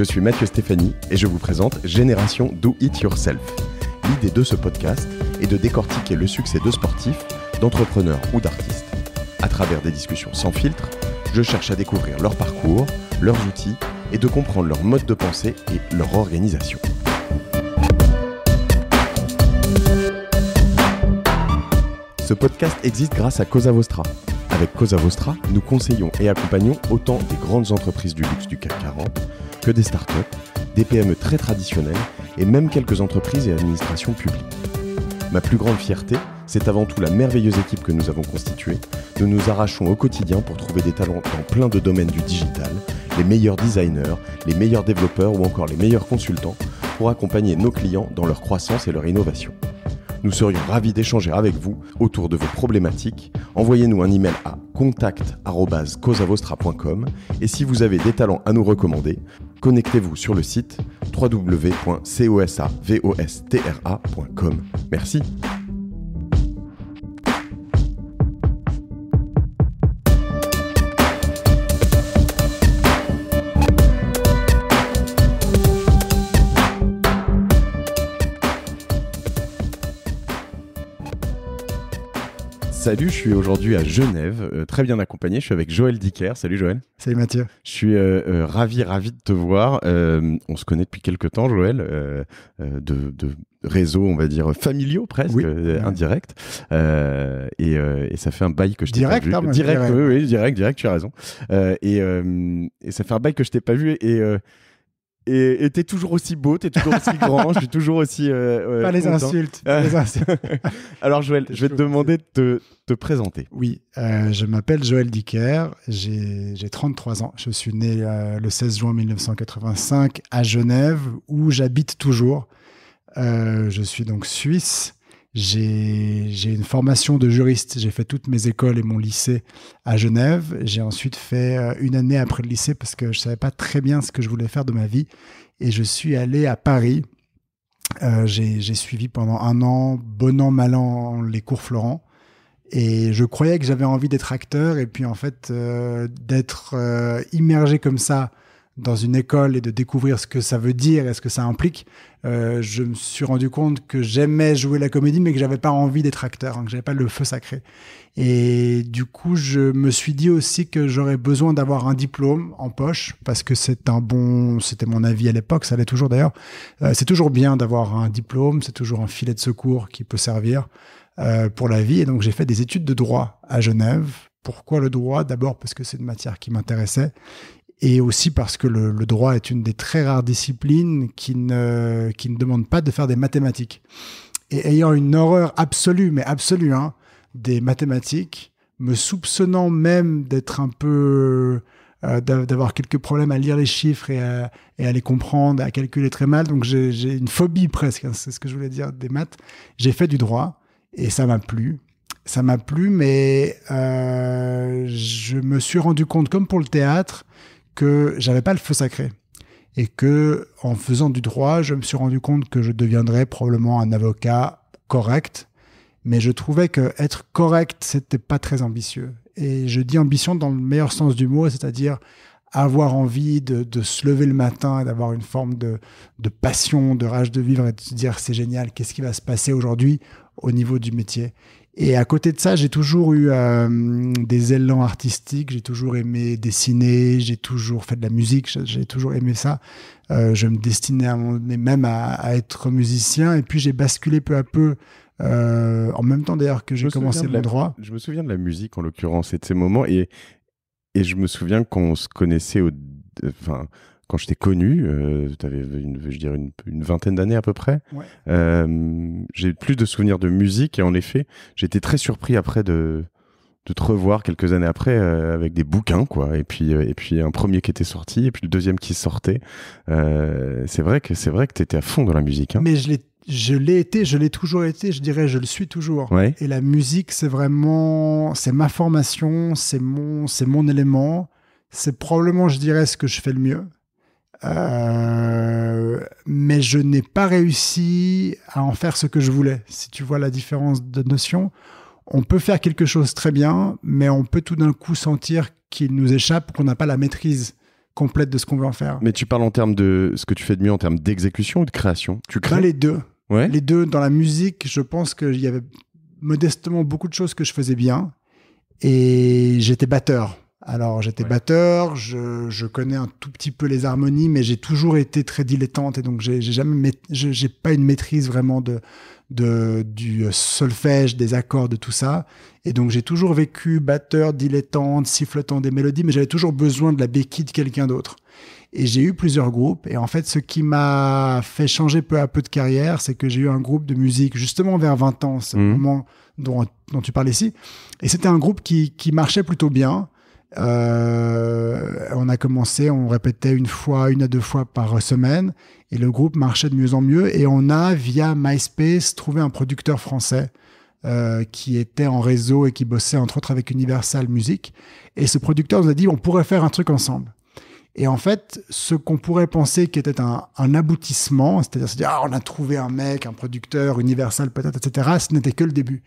Je suis Mathieu Stéphanie et je vous présente Génération Do It Yourself. L'idée de ce podcast est de décortiquer le succès de sportifs, d'entrepreneurs ou d'artistes. À travers des discussions sans filtre, je cherche à découvrir leur parcours, leurs outils et de comprendre leur mode de pensée et leur organisation. Ce podcast existe grâce à Cosa Vostra, avec Cosa Vostra, nous conseillons et accompagnons autant des grandes entreprises du luxe du CAC 40 que des startups, des PME très traditionnelles et même quelques entreprises et administrations publiques. Ma plus grande fierté, c'est avant tout la merveilleuse équipe que nous avons constituée. Nous nous arrachons au quotidien pour trouver des talents dans plein de domaines du digital, les meilleurs designers, les meilleurs développeurs ou encore les meilleurs consultants pour accompagner nos clients dans leur croissance et leur innovation. Nous serions ravis d'échanger avec vous autour de vos problématiques. Envoyez-nous un email à contact@causavostra.com et si vous avez des talents à nous recommander, connectez-vous sur le site www.cosavostra.com. Merci. Salut, je suis aujourd'hui à Genève, euh, très bien accompagné. Je suis avec Joël Dicker. Salut Joël. Salut Mathieu. Je suis euh, euh, ravi, ravi de te voir. on se connaît depuis quelques temps, Joël, de, de réseaux, on va dire, familiaux presque, indirect. indirects. et, ça fait un bail que je t'ai pas vu. direct, direct, oui, direct, tu as raison. Et, ça fait un bail que je t'ai pas vu et t'es toujours aussi beau, t'es toujours aussi grand, je suis toujours aussi. Euh, Pas les insultes. Euh, les insultes. Alors Joël, je vais te demander de te, présenter. Oui, euh, je m'appelle Joël Dicker, j'ai 33 ans. Je suis né le 16 juin 1985 à Genève, où j'habite toujours. je suis donc suisse. J'ai une formation de juriste. J'ai fait toutes mes écoles et mon lycée à Genève. J'ai ensuite fait euh, une année après le lycée parce que je ne savais pas très bien ce que je voulais faire de ma vie. Et je suis allé à Paris. Euh, j'ai suivi pendant un an, bon an, mal an, les cours Florent. Et je croyais que j'avais envie d'être acteur. Et puis en fait, euh, d'être immergé comme ça dans une école et de découvrir ce que ça veut dire et ce que ça implique, euh, je me suis rendu compte que j'aimais jouer la comédie, mais que j'avais pas envie d'être acteur, hein, que j'avais pas le feu sacré. Et du coup, je me suis dit aussi que j'aurais besoin d'avoir un diplôme en poche, parce que c'est un bon, c'était mon avis à l'époque, ça l'est toujours d'ailleurs. Euh, c'est toujours bien d'avoir un diplôme, c'est toujours un filet de secours qui peut servir euh, pour la vie. Et donc, j'ai fait des études de droit à Genève. Pourquoi le droit D'abord parce que c'est une matière qui m'intéressait et aussi parce que le, droit est une des très rares disciplines qui ne, qui ne demande pas de faire des mathématiques. Et ayant une horreur absolue, mais absolue, hein, des mathématiques, me soupçonnant même d'être un peu... Euh, d'avoir quelques problèmes à lire les chiffres et à, les comprendre, à calculer très mal. Donc j'ai une phobie presque, hein, c'est ce que je voulais dire, des maths. J'ai fait du droit et ça m'a plu ça m'a plu, mais euh, je me suis rendu compte, comme pour le théâtre, que j'avais pas le feu sacré et que en faisant du droit, je me suis rendu compte que je deviendrais probablement un avocat correct, mais je trouvais que être correct, c'était pas très ambitieux. Et je dis ambition dans le meilleur sens du mot, c'est-à-dire avoir envie de, se lever le matin d'avoir une forme de, de, passion, de rage de vivre et de se dire c'est génial, qu'est-ce qui va se passer aujourd'hui au niveau du métier. Et à côté de ça, j'ai toujours eu euh, des élans artistiques, j'ai toujours aimé dessiner, j'ai toujours fait de la musique, j'ai toujours aimé ça. Euh, je me destinais même à, être musicien, et puis j'ai basculé peu à peu, euh, en même temps d'ailleurs que j'ai commencé mon droit. Je me souviens de la musique en l'occurrence et de ces moments, et, et je me souviens qu'on se connaissait au quand je t'ai connu, euh, tu avais une, je dirais une, vingtaine d'années à peu près. Euh, j'ai plus de souvenirs de musique et en effet, j'étais très surpris après de, de te revoir quelques années après euh, avec des bouquins quoi et puis et puis un premier qui était sorti et puis le deuxième qui sortait. c'est vrai que c'est vrai que tu étais à fond dans la musique. Hein. Mais je l'ai je l'ai été, je l'ai toujours été, je dirais, je le suis toujours. Et la musique, c'est vraiment, c'est ma formation, c'est mon, c'est mon élément, c'est probablement, je dirais, ce que je fais le mieux. Euh, mais je n'ai pas réussi à en faire ce que je voulais. Si tu vois la différence de notion, on peut faire quelque chose très bien, mais on peut tout d'un coup sentir qu'il nous échappe, qu'on n'a pas la maîtrise complète de ce qu'on veut en faire. Mais tu parles en termes de ce que tu fais de mieux en termes d'exécution ou de création Tu ben, crées les deux. Les deux. Dans la musique, je pense qu'il y avait modestement beaucoup de choses que je faisais bien et j'étais batteur. Alors j'étais batteur, je, connais un tout petit peu les harmonies, mais j'ai toujours été très dilettante et donc j'ai jamais j'ai pas une maîtrise vraiment de, du solfège, des accords, de tout ça. Et donc j'ai toujours vécu batteur, dilettante, sifflotant des mélodies, mais j'avais toujours besoin de la béquille de quelqu'un d'autre. Et j'ai eu plusieurs groupes. Et en fait, ce qui m'a fait changer peu à peu de carrière, c'est que j'ai eu un groupe de musique justement vers 20 ans, ce mmh. moment dont, tu parles ici. Et c'était un groupe qui marchait plutôt bien euh, on a commencé, on répétait une fois, une à deux fois par semaine, et le groupe marchait de mieux en mieux. Et on a, via MySpace, trouvé un producteur français euh, qui était en réseau et qui bossait entre autres avec Universal Music. Et ce producteur nous a dit, on pourrait faire un truc ensemble. Et en fait, ce qu'on pourrait penser qui était un, aboutissement, c'est-à-dire se dire, ah, on a trouvé un mec, un producteur, Universal peut-être, etc., ce n'était que le début.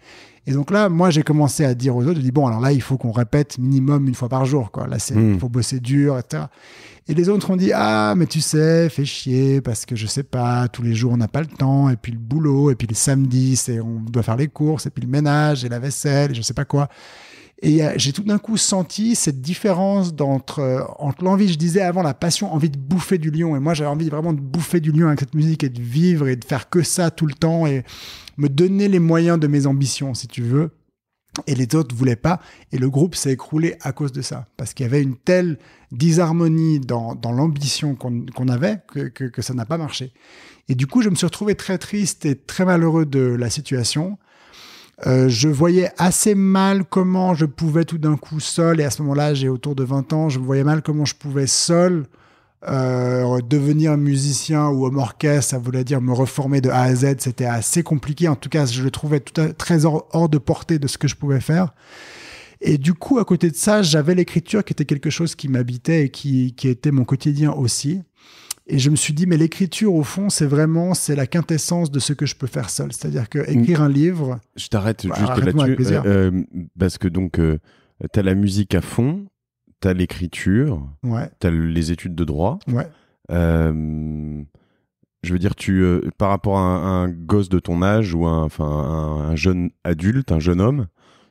Et donc là, moi, j'ai commencé à dire aux autres, je dis bon, alors là, il faut qu'on répète minimum une fois par jour, quoi. Là, c'est, hmm. faut bosser dur, etc. Et les autres ont dit ah, mais tu sais, fais chier parce que je sais pas, tous les jours on n'a pas le temps, et puis le boulot, et puis le samedi, c'est on doit faire les courses, et puis le ménage, et la vaisselle, et je sais pas quoi. Et j'ai tout d'un coup senti cette différence euh, entre l'envie, je disais avant, la passion, envie de bouffer du lion. Et moi, j'avais envie vraiment de bouffer du lion avec cette musique et de vivre et de faire que ça tout le temps et me donner les moyens de mes ambitions, si tu veux. Et les autres ne voulaient pas. Et le groupe s'est écroulé à cause de ça. Parce qu'il y avait une telle disharmonie dans, l'ambition qu'on avait que, que ça n'a pas marché. Et du coup, je me suis retrouvé très triste et très malheureux de la situation. Euh, je voyais assez mal comment je pouvais tout d'un coup seul, et à ce moment-là, j'ai autour de 20 ans, je voyais mal comment je pouvais seul euh, devenir musicien ou homme orchestre, ça voulait dire me reformer de A à Z, c'était assez compliqué. En tout cas, je le trouvais très hors, de portée de ce que je pouvais faire. Et du coup, à côté de ça, j'avais l'écriture qui était quelque chose qui m'habitait et qui était mon quotidien aussi. Et je me suis dit, mais l'écriture, au fond, c'est vraiment, c'est la quintessence de ce que je peux faire seul. C'est-à-dire que écrire mm. un livre. Je t'arrête bah, juste là-dessus. Euh, euh, parce que donc, euh, t'as tu as la musique à fond, tu as l'écriture, t'as as les études de droit. je veux dire, tu, par rapport à un, gosse de ton âge ou un, jeune adulte, un jeune homme,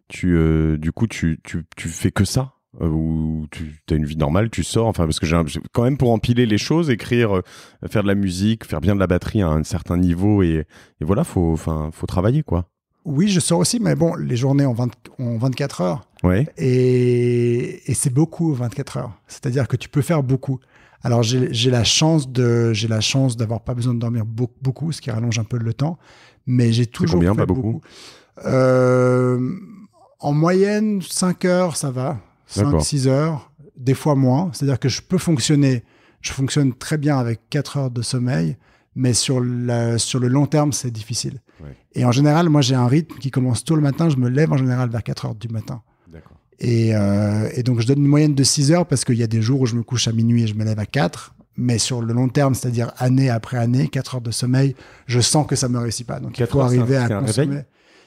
tu, du coup, tu, tu, tu fais que ça euh, où tu as une vie normale, tu sors, enfin parce que j'ai quand même pour empiler les choses, écrire, euh, faire de la musique, faire bien de la batterie à un certain niveau et, voilà, faut, enfin, faut travailler quoi. Oui, je sors aussi, mais bon, les journées ont, 24 heures. Oui. Et, et c'est beaucoup 24 heures. C'est-à-dire que tu peux faire beaucoup. Alors j'ai la chance de j'ai la chance d'avoir pas besoin de dormir beaucoup, ce qui rallonge un peu le temps, mais j'ai toujours fait beaucoup. Euh, en moyenne, 5 heures, ça va. 5-6 heures, des fois moins. C'est-à-dire que je peux fonctionner, je fonctionne très bien avec 4 heures de sommeil, mais sur le, sur le long terme, c'est difficile. Et en général, moi, j'ai un rythme qui commence tôt le matin. Je me lève en général vers 4 heures du matin. Euh, et, donc, je donne une moyenne de 6 heures parce qu'il y a des jours où je me couche à minuit et je me lève à 4. Mais sur le long terme, c'est-à-dire année après année, 4 heures de sommeil, je sens que ça ne me réussit pas. Donc, il faut arriver à consommer.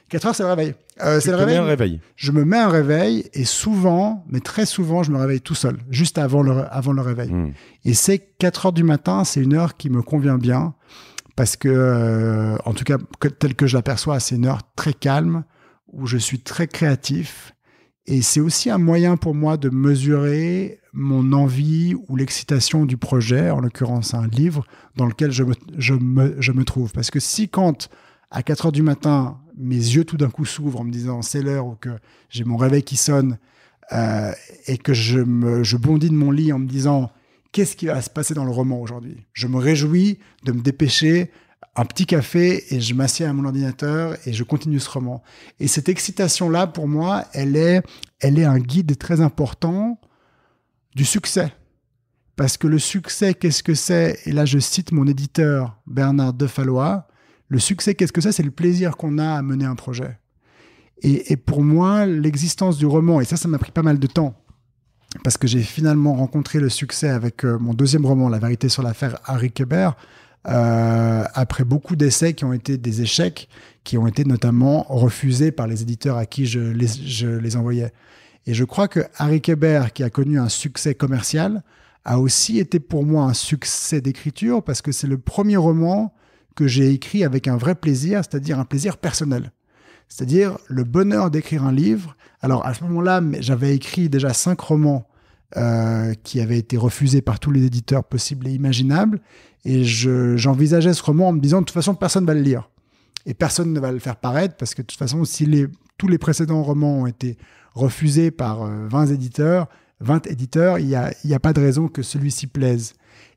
4 heures, c'est le réveil. Euh, c'est le réveil. réveil. Je me mets un réveil et souvent, mais très souvent, je me réveille tout seul, juste avant le, avant le réveil. Hmm. Et c'est 4 heures du matin, c'est une heure qui me convient bien parce que, euh, en tout cas, tel que je l'aperçois, c'est une heure très calme où je suis très créatif. Et c'est aussi un moyen pour moi de mesurer mon envie ou l'excitation du projet, en l'occurrence un livre dans lequel je me, je me, je me trouve. Parce que si quand à 4 heures du matin, mes yeux tout d'un coup s'ouvrent en me disant c'est l'heure ou que j'ai mon réveil qui sonne euh, et que je, bondis de mon lit en me disant qu'est-ce qui va se passer dans le roman aujourd'hui Je me réjouis de me dépêcher, un petit café et je m'assieds à mon ordinateur et je continue ce roman. Et cette excitation-là, pour moi, elle est, elle est un guide très important du succès. Parce que le succès, qu'est-ce que c'est Et là, je cite mon éditeur, Bernard Defalois, le succès, qu'est-ce que c'est C'est le plaisir qu'on a à mener un projet. Et, pour moi, l'existence du roman, et ça, ça m'a pris pas mal de temps, parce que j'ai finalement rencontré le succès avec euh, mon deuxième roman, La vérité sur l'affaire Harry Keber, euh, après beaucoup d'essais qui ont été des échecs, qui ont été notamment refusés par les éditeurs à qui je les, je les envoyais. Et je crois que Harry Keber, qui a connu un succès commercial, a aussi été pour moi un succès d'écriture parce que c'est le premier roman que j'ai écrit avec un vrai plaisir, c'est-à-dire un plaisir personnel. C'est-à-dire le bonheur d'écrire un livre. Alors à ce moment-là, j'avais écrit déjà cinq romans euh, qui avaient été refusés par tous les éditeurs possibles et imaginables. Et j'envisageais ce roman en me disant de toute façon, personne ne va le lire. Et personne ne va le faire paraître parce que de toute façon, si les, tous les précédents romans ont été refusés par 20 euh, éditeurs, 20 éditeurs, il n'y a, a, pas de raison que celui-ci plaise.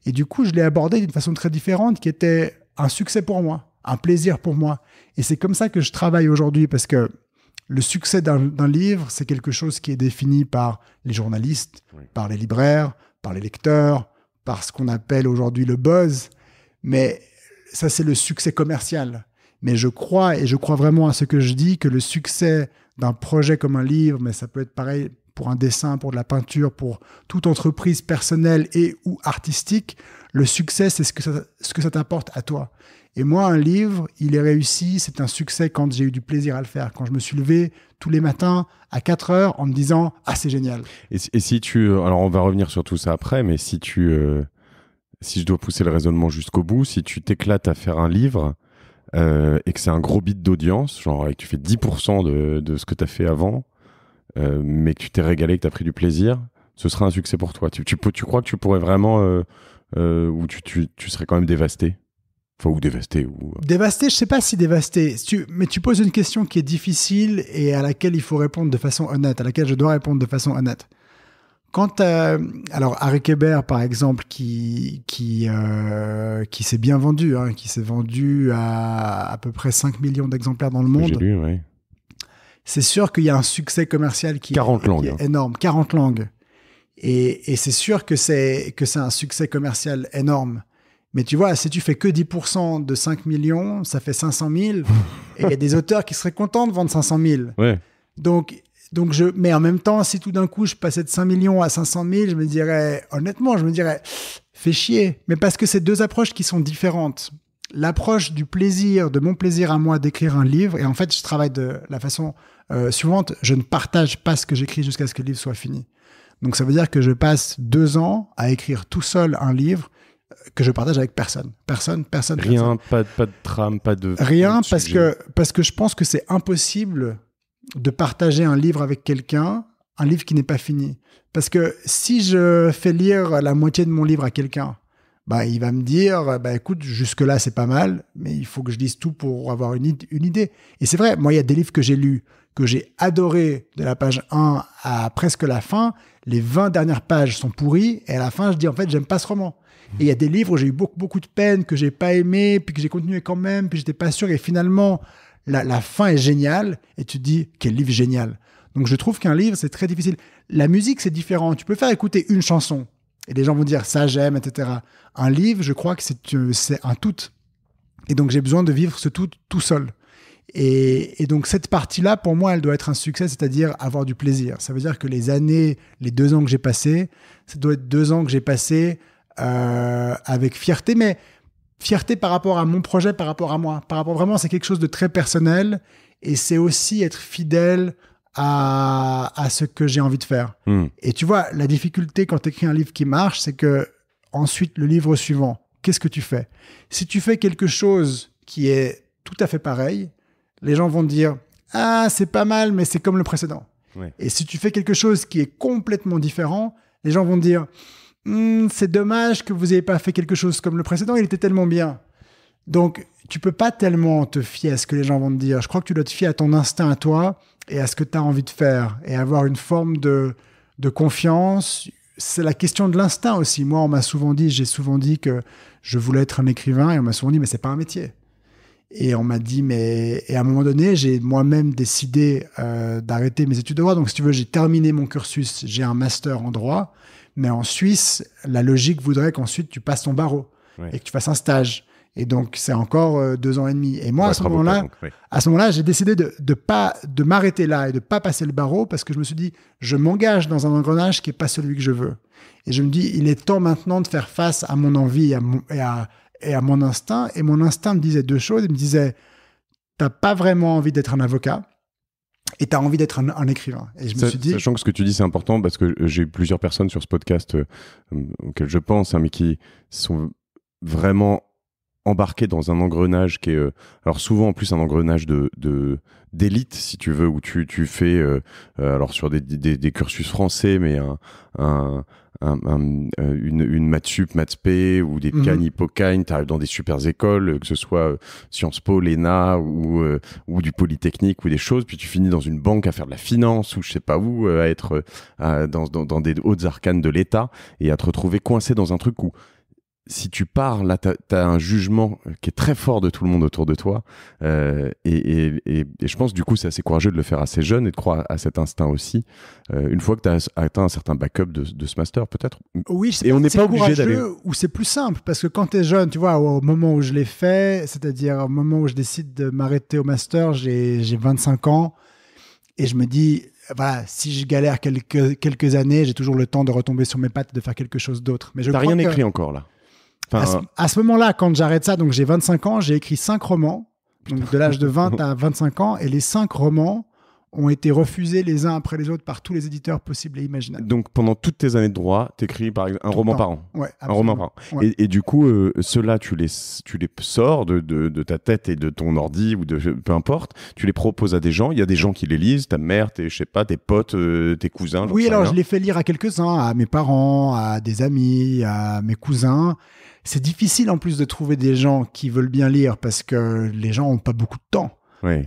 Et du coup, je l'ai abordé d'une façon très différente qui était un succès pour moi, un plaisir pour moi. Et c'est comme ça que je travaille aujourd'hui parce que le succès d'un livre, c'est quelque chose qui est défini par les journalistes, par les libraires, par les lecteurs, par ce qu'on appelle aujourd'hui le buzz. Mais ça, c'est le succès commercial. Mais je crois, et je crois vraiment à ce que je dis, que le succès d'un projet comme un livre, mais ça peut être pareil pour un dessin, pour de la peinture, pour toute entreprise personnelle et ou artistique, le succès, c'est ce que ça, t'apporte à toi. Et moi, un livre, il est réussi, c'est un succès quand j'ai eu du plaisir à le faire, quand je me suis levé tous les matins à 4 heures en me disant Ah, c'est génial. Et, si tu. Alors, on va revenir sur tout ça après, mais si tu. Euh, si je dois pousser le raisonnement jusqu'au bout, si tu t'éclates à faire un livre euh, et que c'est un gros bit d'audience, genre et que tu fais 10% de ce que tu as fait avant, euh, mais que tu t'es régalé, que tu as pris du plaisir, ce sera un succès pour toi. Tu, tu, tu crois que tu pourrais vraiment, euh, euh, ou tu, tu, serais quand même dévasté Enfin, ou dévasté ou... Dévasté, je sais pas si dévasté, mais tu poses une question qui est difficile et à laquelle il faut répondre de façon honnête, à laquelle je dois répondre de façon honnête. Quand alors Harry Kéber, par exemple, qui, qui, qui s'est bien vendu, hein, qui s'est vendu à à peu près 5 millions d'exemplaires dans le monde. J'ai Lu, oui c'est sûr qu'il y a un succès commercial qui, est, hein. énorme. 40 langues. Et, c'est sûr que c'est, que c'est un succès commercial énorme. Mais tu vois, si tu fais que 10% de 5 millions, ça fait 500 000. et il y a des auteurs qui seraient contents de vendre 500 000. Donc, donc je, mais en même temps, si tout d'un coup je passais de 5 millions à 500 000, je me dirais, honnêtement, je me dirais, fais chier. Mais parce que c'est deux approches qui sont différentes l'approche du plaisir, de mon plaisir à moi d'écrire un livre, et en fait, je travaille de la façon euh, suivante, je ne partage pas ce que j'écris jusqu'à ce que le livre soit fini. Donc ça veut dire que je passe deux ans à écrire tout seul un livre euh, que je partage avec personne. Personne, personne. Rien, personne. Pas, pas de trame, pas de... Rien, parce, que, parce que je pense que c'est impossible de partager un livre avec quelqu'un, un livre qui n'est pas fini. Parce que si je fais lire la moitié de mon livre à quelqu'un, bah, il va me dire, euh, bah, écoute, jusque-là, c'est pas mal, mais il faut que je dise tout pour avoir une, idée. Et c'est vrai, moi, il y a des livres que j'ai lus, que j'ai adoré de la page 1 à presque la fin. Les 20 dernières pages sont pourries, et à la fin, je dis, en fait, j'aime pas ce roman. Et il y a des livres où j'ai eu beaucoup, beaucoup de peine, que j'ai pas aimé, puis que j'ai continué quand même, puis j'étais pas sûr, et finalement, la, la fin est géniale, et tu dis, quel livre génial. Donc, je trouve qu'un livre, c'est très difficile. La musique, c'est différent. Tu peux faire écouter une chanson et les gens vont dire ça j'aime, etc. Un livre, je crois que euh, c'est un tout. Et donc j'ai besoin de vivre ce tout tout seul. Et, donc cette partie-là, pour moi, elle doit être un succès, c'est-à-dire avoir du plaisir. Ça veut dire que les années, les deux ans que j'ai passés, ça doit être deux ans que j'ai passés euh, avec fierté, mais fierté par rapport à mon projet, par rapport à moi, par rapport vraiment, c'est quelque chose de très personnel. Et c'est aussi être fidèle à, ce que j'ai envie de faire. Hmm. Et tu vois, la difficulté quand tu écris un livre qui marche, c'est que ensuite, le livre suivant, qu'est-ce que tu fais Si tu fais quelque chose qui est tout à fait pareil, les gens vont dire Ah, c'est pas mal, mais c'est comme le précédent. Et si tu fais quelque chose qui est complètement différent, les gens vont dire hmm, C'est dommage que vous n'ayez pas fait quelque chose comme le précédent, il était tellement bien. Donc, tu peux pas tellement te fier à ce que les gens vont te dire. Je crois que tu dois te fier à ton instinct à toi et à ce que tu as envie de faire et avoir une forme de, de confiance. C'est la question de l'instinct aussi. Moi, on m'a souvent dit, j'ai souvent dit que je voulais être un écrivain et on m'a souvent dit, mais c'est pas un métier. Et on m'a dit, mais. Et à un moment donné, j'ai moi-même décidé euh, d'arrêter mes études de droit. Donc, si tu veux, j'ai terminé mon cursus, j'ai un master en droit. Mais en Suisse, la logique voudrait qu'ensuite tu passes ton barreau et que tu fasses un stage. Et donc, c'est encore euh, deux ans et demi. Et moi, à ce moment-là, à ce moment-là, j'ai décidé de, de pas de m'arrêter là et de pas passer le barreau parce que je me suis dit, je m'engage dans un engrenage qui est pas celui que je veux. Et je me dis, il est temps maintenant de faire face à mon envie et à mon, et à, et à mon instinct. Et mon instinct me disait deux choses. Il me disait, tu n'as pas vraiment envie d'être un avocat et tu as envie d'être un, écrivain. Et je me suis dit... Sachant que ce que tu dis, c'est important parce que euh, j'ai eu plusieurs personnes sur ce podcast euh, auxquelles je pense, hein, mais qui sont vraiment embarqué dans un engrenage qui est euh, alors souvent en plus un engrenage de, d'élite si tu veux où tu, fais euh, euh, alors sur des, cursus français mais une, une maths sup, maths p ou des mhm. cannes, pocagne tu arrives dans des super écoles, que ce soit Sciences Po, l'ENA ou, ou du Polytechnique ou des choses, puis tu finis dans une banque à faire de la finance ou je sais pas où, à être dans, dans des hautes arcanes de l'État et à te retrouver coincé dans un truc où si tu pars, là, tu as, un jugement qui est très fort de tout le monde autour de toi. Euh, et, je pense, du coup, c'est assez courageux de le faire assez jeune et de croire à cet instinct aussi, euh, une fois que tu as atteint un certain backup de, ce master, peut-être. Oui, et on n'est pas obligé Ou c'est plus simple, parce que quand tu es jeune, tu vois, au moment où je l'ai fait, c'est-à-dire au moment où je décide de m'arrêter au master, j'ai 25 ans, et je me dis, voilà, si je galère quelques, quelques années, j'ai toujours le temps de retomber sur mes pattes et de faire quelque chose d'autre. Mais je n'as rien écrit encore, là à ce, ce moment-là, quand j'arrête ça, donc j'ai 25 ans, j'ai écrit 5 romans, donc de l'âge de 20 à 25 ans, et les 5 romans ont été refusés les uns après les autres par tous les éditeurs possibles et imaginables. Donc pendant toutes tes années de droit, tu écris par un roman par an. un roman Et, du coup, euh, ceux-là, tu les, tu les sors de, ta tête et de ton ordi ou de peu importe, tu les proposes à des gens, il y a des gens qui les lisent, ta mère, tes, sais pas, tes potes, euh, tes cousins. Oui, alors je les fais lire à quelques-uns, à mes parents, à des amis, à mes cousins. C'est difficile en plus de trouver des gens qui veulent bien lire parce que les gens n'ont pas beaucoup de temps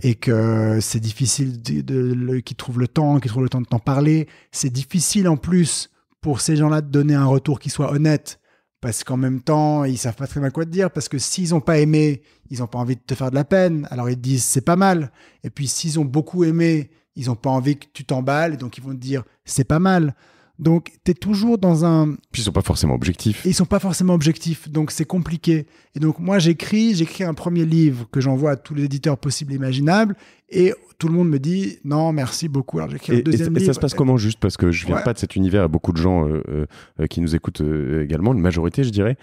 et que c'est difficile de, qu'ils trouvent le temps, qu'ils trouvent le temps de t'en parler. C'est difficile en plus pour ces gens-là de donner un retour qui soit honnête parce qu'en même temps, ils savent pas très bien quoi te dire, parce que s'ils n'ont pas aimé, ils n'ont pas envie de te faire de la peine, alors ils te disent c'est pas mal. Et puis s'ils ont beaucoup aimé, ils n'ont pas envie que tu t'emballes, donc ils vont te dire c'est pas mal. Donc, tu es toujours dans un. Puis ils sont pas forcément objectifs. Ils ils sont pas forcément objectifs, donc c'est compliqué. Et donc, moi, j'écris, j'écris un premier livre que j'envoie à tous les éditeurs possibles et imaginables, et tout le monde me dit non, merci beaucoup. Alors, j'écris un deuxième et, et ça se passe comment juste Parce que je viens pas de cet univers, et beaucoup de gens euh, euh, euh, qui nous écoutent également, une majorité, je dirais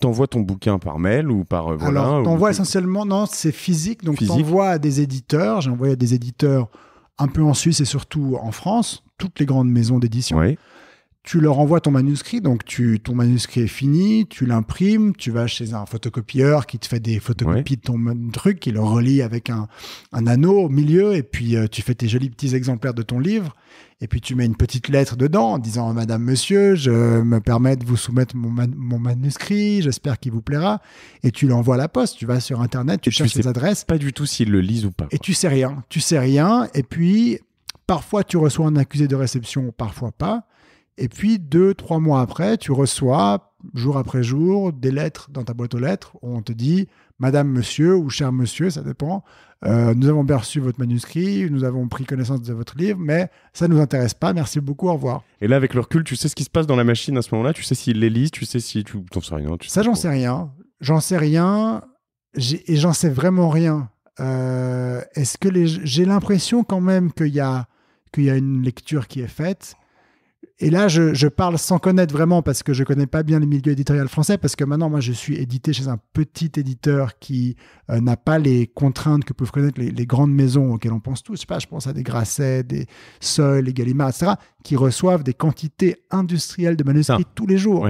t'envoies ton bouquin par mail ou par voilà, Alors, t'envoies envoies essentiellement non, c'est physique donc t'envoies à des éditeurs. J'ai envoyé à des éditeurs un peu en Suisse et surtout en France, toutes les grandes maisons d'édition. Tu leur envoies ton manuscrit, donc tu, ton manuscrit est fini, tu l'imprimes, tu vas chez un photocopieur qui te fait des photocopies de ton truc, qui le relie avec un, anneau au milieu, et puis euh, tu fais tes jolis petits exemplaires de ton livre. Et puis tu mets une petite lettre dedans en disant Madame, Monsieur, je me permets de vous soumettre mon, manuscrit, j'espère qu'il vous plaira. Et tu l'envoies à la poste, tu vas sur Internet, tu cherches tu adresses. Pas du tout s'ils le lisent ou pas. Et tu sais rien, tu sais rien. Et puis parfois tu reçois un accusé de réception, parfois pas. Et puis deux, trois mois après, tu reçois jour après jour des lettres dans ta boîte aux lettres où on te dit Madame, Monsieur ou cher Monsieur, ça dépend. Euh, nous avons perçu votre manuscrit, nous avons pris connaissance de votre livre, mais ça ne nous intéresse pas. Merci beaucoup, au revoir. Et là, avec le recul, tu sais ce qui se passe dans la machine à ce moment-là Tu sais s'il les lisent Tu sais si tu. T'en sais rien Ça, j'en sais rien. J'en sais rien. Et j'en sais vraiment rien. Euh, est-ce que les... j'ai l'impression quand même qu'il a qu'il y a une lecture qui est faite. Et là, je, parle sans connaître vraiment parce que je connais pas bien les milieux éditorial français, parce que maintenant, moi, je suis édité chez un petit éditeur qui euh, n'a pas les contraintes que peuvent connaître les, grandes maisons auxquelles on pense tous. Je pas, je pense à des Grasset, des Seuil, des Gallimard, etc., qui reçoivent des quantités industrielles de manuscrits tous les jours.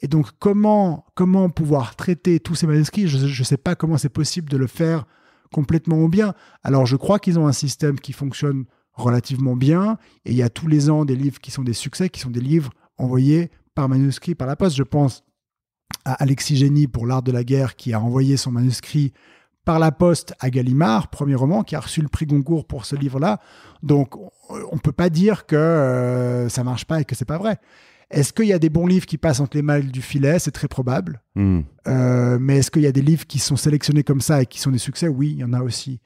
Et donc, comment, comment pouvoir traiter tous ces manuscrits Je ne sais pas comment c'est possible de le faire complètement au bien. Alors, je crois qu'ils ont un système qui fonctionne relativement bien. Et il y a tous les ans des livres qui sont des succès, qui sont des livres envoyés par manuscrit par la poste. Je pense à Alexis Génie pour l'art de la guerre qui a envoyé son manuscrit par la poste à Gallimard, premier roman, qui a reçu le prix Goncourt pour ce livre-là. Donc, on ne peut pas dire que euh, ça marche pas et que c'est pas vrai. Est-ce qu'il y a des bons livres qui passent entre les mailles du filet C'est très probable. Hmm. Euh, mais est-ce qu'il y a des livres qui sont sélectionnés comme ça et qui sont des succès Oui, il y en a aussi.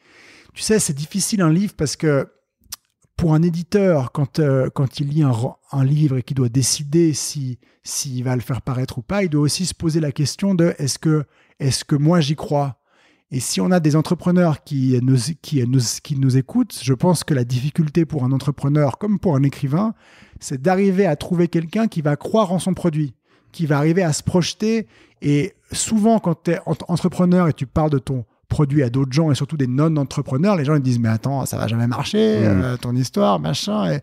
Tu sais, c'est difficile un livre parce que pour un éditeur, quand, euh, quand il lit un, livre et qu'il doit décider s'il si, va le faire paraître ou pas, il doit aussi se poser la question de est-ce que, est que moi j'y crois Et si on a des entrepreneurs qui nous, qui, nous, qui nous écoutent, je pense que la difficulté pour un entrepreneur comme pour un écrivain, c'est d'arriver à trouver quelqu'un qui va croire en son produit, qui va arriver à se projeter. Et souvent, quand tu es entrepreneur et tu parles de ton produit à d'autres gens et surtout des non-entrepreneurs, les gens ils disent mais attends ça va jamais marcher mm. euh, ton histoire machin et...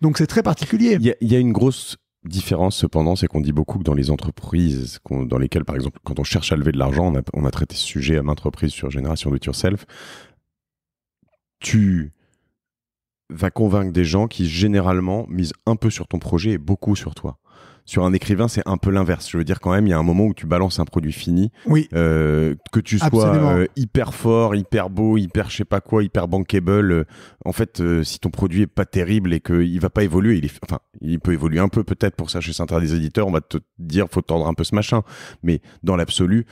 donc c'est très particulier. Il y, a une grosse différence cependant c'est qu'on dit beaucoup que dans les entreprises dans lesquelles par exemple quand on cherche à lever de l'argent on a, traité ce sujet à maintes reprises sur Génération Do It Yourself tu vas convaincre des gens qui généralement misent un peu sur ton projet et beaucoup sur toi. Sur un écrivain, c'est un peu l'inverse. Je veux dire, quand même, il y a un moment où tu balances un produit fini. Oui. Euh, que tu sois euh, hyper fort, hyper beau, hyper je sais pas quoi, hyper bankable. Euh, en fait, si ton produit est pas terrible et qu'il va pas évoluer, il il peut évoluer un peu peut-être pour ça chez certains des éditeurs. On va te dire, faut tordre un peu ce machin. Mais dans l'absolu,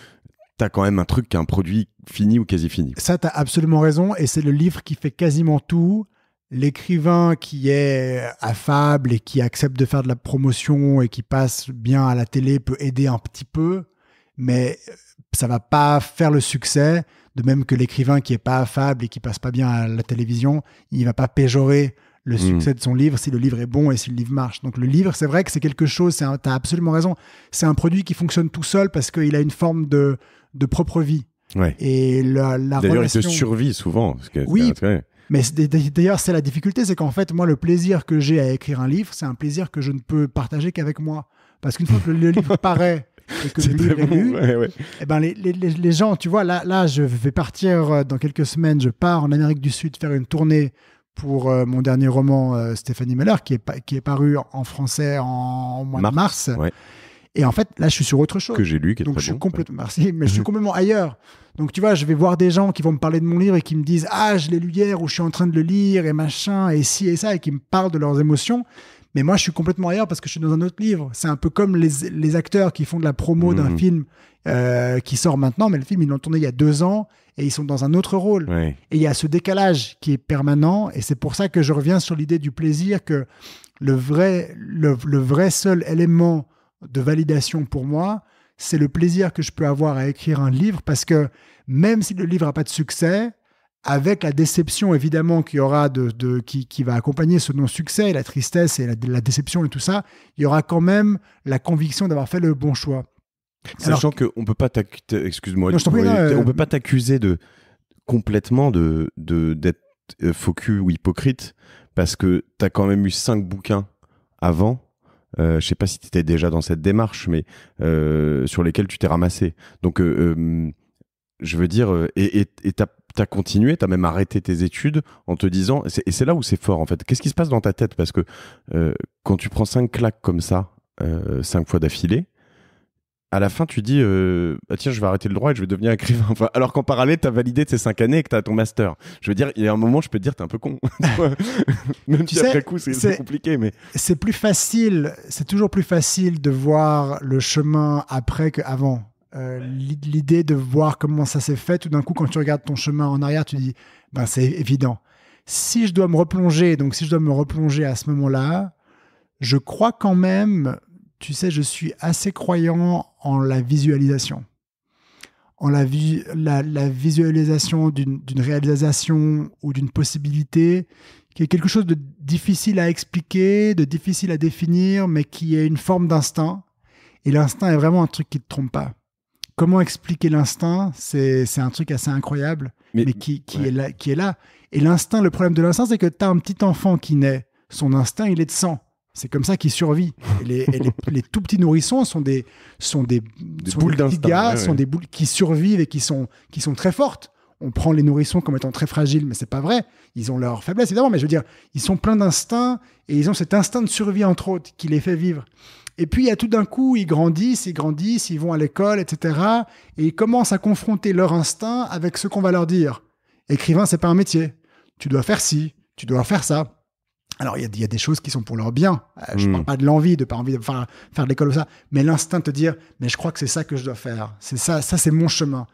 tu as quand même un truc qui est un produit fini ou quasi fini. Ça, tu as absolument raison. Et c'est le livre qui fait quasiment tout l'écrivain qui est affable et qui accepte de faire de la promotion et qui passe bien à la télé peut aider un petit peu, mais euh, ça va pas faire le succès. De même que l'écrivain qui est pas affable et qui passe pas bien à la télévision, il va pas péjorer le hmm. succès de son livre si le livre est bon et si le livre marche. Donc le livre, c'est vrai que c'est quelque chose, tu as absolument raison, c'est un produit qui fonctionne tout seul parce qu'il a une forme de, de propre vie. Et la, la D'ailleurs, il te survit souvent. Parce que oui, mais d'ailleurs, c'est la difficulté, c'est qu'en fait, moi, le plaisir que j'ai à écrire un livre, c'est un plaisir que je ne peux partager qu'avec moi. Parce qu'une fois que le livre paraît et que le livre est lu, eh ben les, les, les, gens, tu vois, là, là, je vais partir euh, dans quelques semaines, je pars en Amérique du Sud faire une tournée pour euh, mon dernier roman, euh, Stéphanie Meller, qui est, qui est paru en français en, mars, Et en fait, là, je suis sur autre chose. Que j'ai lu, qui Donc, je mais je suis complètement ailleurs. Donc tu vois, je vais voir des gens qui vont me parler de mon livre et qui me disent Ah, je l'ai lu hier ou je suis en train de le lire et machin et ci et ça et qui me parlent de leurs émotions. Mais moi, je suis complètement ailleurs parce que je suis dans un autre livre. C'est un peu comme les, acteurs qui font de la promo d'un mhm. film euh, qui sort maintenant, mais le film, ils l'ont tourné il y a deux ans et ils sont dans un autre rôle. Et il y a ce décalage qui est permanent. Et c'est pour ça que je reviens sur l'idée du plaisir que le vrai, le vrai seul élément de validation pour moi, c'est le plaisir que je peux avoir à écrire un livre parce que même si le livre n'a pas de succès, avec la déception évidemment qu'il y aura de, qui, va accompagner ce non-succès, la tristesse et la, déception et tout ça, il y aura quand même la conviction d'avoir fait le bon choix. Sachant qu'on ne peut pas t'accuser, on euh, peut pas t'accuser de complètement de d'être faux cul ou hypocrite parce que tu as quand même eu cinq bouquins avant euh, je ne sais pas si tu étais déjà dans cette démarche, mais euh, sur lesquelles tu t'es ramassé. Donc, euh, je veux dire, et tu as, as, continué, tu as même arrêté tes études en te disant, et c'est là où c'est fort en fait. Qu'est-ce qui se passe dans ta tête Parce que quand tu prends cinq claques comme ça, cinq fois d'affilée, à la fin, tu dis euh, bah, tiens, je vais arrêter le droit et je vais devenir écrivain. Enfin, alors qu'en parallèle, as validé ces cinq années et que as ton master. Je veux dire, il y a un moment, je peux te dire es un peu con. Même tu si sais, après coup, c'est compliqué, mais c'est plus facile. C'est toujours plus facile de voir le chemin après qu'avant. Euh, l'idée de voir comment ça s'est fait, tout d'un coup, quand tu regardes ton chemin en arrière, tu dis ben c'est évident. Si je dois me replonger, donc si je dois me replonger à ce moment-là, je crois quand même tu sais, je suis assez croyant en la visualisation. En la, la, visualisation d'une réalisation ou d'une possibilité qui est quelque chose de difficile à expliquer, de difficile à définir, mais qui est une forme d'instinct. Et l'instinct est vraiment un truc qui ne te trompe pas. Comment expliquer l'instinct C'est un truc assez incroyable, mais, qui, est là, qui est là. Et l'instinct, le problème de l'instinct, c'est que tu as un petit enfant qui naît. Son instinct, il est de sang. C'est comme ça qu'ils survivent. les, tout petits nourrissons sont des, sont des, des boules d'instinct. sont des boules qui survivent et qui sont, qui sont très fortes. On prend les nourrissons comme étant très fragiles, mais c'est pas vrai. Ils ont leur faiblesse, évidemment, mais je veux dire, ils sont pleins d'instincts et ils ont cet instinct de survie, entre autres, qui les fait vivre. Et puis, à tout d'un coup, ils grandissent, ils grandissent, ils vont à l'école, etc. Et ils commencent à confronter leur instinct avec ce qu'on va leur dire. Écrivain, c'est pas un métier. Tu dois faire ci, tu dois faire ça. Alors, il y, a des choses qui sont pour leur bien. Euh, je ne hmm. parle pas de l'envie, de pas envie de faire, de l'école ou ça, mais l'instinct de te dire, mais je crois que c'est ça que je dois faire. C'est ça, ça c'est mon chemin.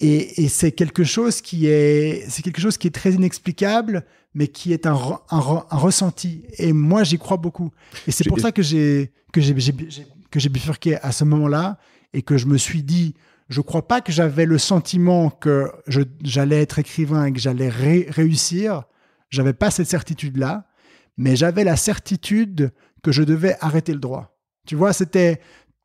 Et, c'est quelque chose qui est, c'est quelque chose qui est très inexplicable, mais qui est un, ressenti. Et moi, j'y crois beaucoup. Et c'est pour ça que j'ai que j'ai bifurqué à ce moment-là et que je me suis dit, je crois pas que j'avais le sentiment que j'allais être écrivain et que j'allais réussir. J'avais pas cette certitude-là mais j'avais la certitude que je devais arrêter le droit. Tu vois, c'était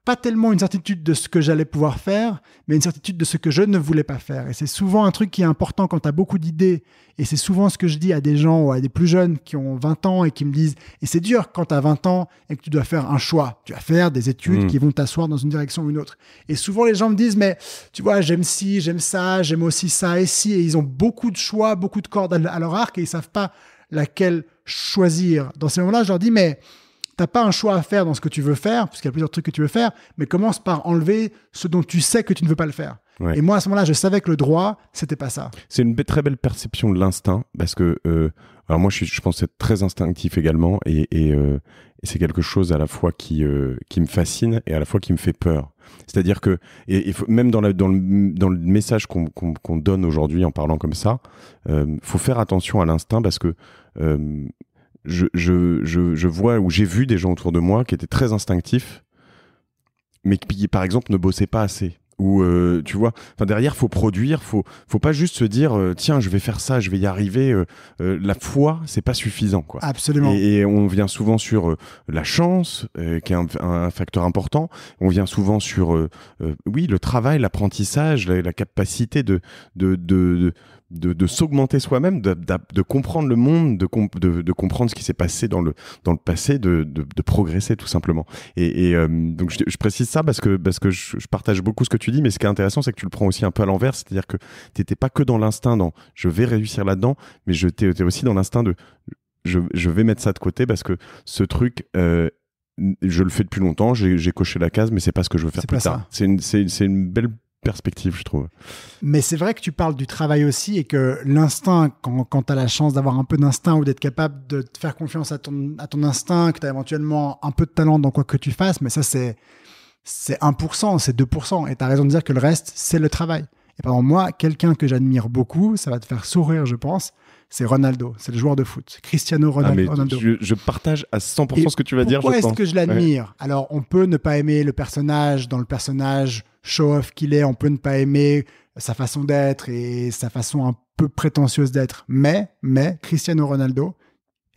pas tellement une certitude de ce que j'allais pouvoir faire, mais une certitude de ce que je ne voulais pas faire. Et c'est souvent un truc qui est important quand tu as beaucoup d'idées. Et c'est souvent ce que je dis à des gens ou à des plus jeunes qui ont 20 ans et qui me disent Et c'est dur quand tu as 20 ans et que tu dois faire un choix. Tu vas faire des études mmh. qui vont t'asseoir dans une direction ou une autre. Et souvent les gens me disent Mais tu vois, j'aime ci, j'aime ça, j'aime aussi ça et ci. Et ils ont beaucoup de choix, beaucoup de cordes à leur arc et ils savent pas laquelle choisir. Dans ces moments-là, je leur dis, mais t'as pas un choix à faire dans ce que tu veux faire, puisqu'il y a plusieurs trucs que tu veux faire, mais commence par enlever ce dont tu sais que tu ne veux pas le faire. Et moi, à ce moment-là, je savais que le droit, c'était pas ça. C'est une très belle perception de l'instinct, parce que euh, alors moi, je, je pense être très instinctif également, et, euh, et, c'est quelque chose à la fois qui, euh, qui me fascine et à la fois qui me fait peur. C'est-à-dire que et, faut, même dans, la, dans, le, dans, le, message qu'on qu'on donne aujourd'hui en parlant comme ça, euh, faut faire attention à l'instinct parce que euh, je, je, je, je, vois ou j'ai vu des gens autour de moi qui étaient très instinctifs, mais qui, par exemple, ne bossaient pas assez ou euh, tu vois enfin derrière faut produire faut faut pas juste se dire euh, tiens je vais faire ça je vais y arriver euh, la foi c'est pas suffisant quoi absolument et, on vient souvent sur la chance qui est un, facteur important on vient souvent sur oui le travail l'apprentissage la, capacité de, de, de de, s'augmenter soi-même, de, comprendre le monde, de, comprendre ce qui s'est passé dans le, passé, de, progresser tout simplement. Et, euh, donc je, précise ça parce que, parce que je, partage beaucoup ce que tu dis, mais ce qui est intéressant, c'est que tu le prends aussi un peu à l'envers, c'est-à-dire que tu n'étais pas que dans l'instinct, dans je vais réussir là-dedans, mais je t'étais aussi dans l'instinct de je, vais mettre ça de côté parce que ce truc... Euh, je le fais depuis longtemps, j'ai coché la case, mais c'est pas ce que je veux faire plus tard. C'est une belle perspective, je trouve. Mais c'est vrai que tu parles du travail aussi et que l'instinct, quand, quand tu as la chance d'avoir un peu d'instinct ou d'être capable de faire confiance à ton, à ton instinct, que tu as éventuellement un peu de talent dans quoi que tu fasses, mais ça, c'est, c'est 1%, c'est 2%. Et tu as raison de dire que le reste, c'est le travail. Et pendant moi, quelqu'un que j'admire beaucoup, ça va te faire sourire, je pense, c'est Ronaldo, c'est le joueur de foot, Cristiano ah, Ronaldo. Je, partage à 100% ce que tu vas dire. Pourquoi est-ce que je l'admire Alors, on peut ne pas aimer le personnage dans le personnage show-off qu'il est, on peut ne pas aimer sa façon d'être et sa façon un peu prétentieuse d'être. Mais, mais Cristiano Ronaldo,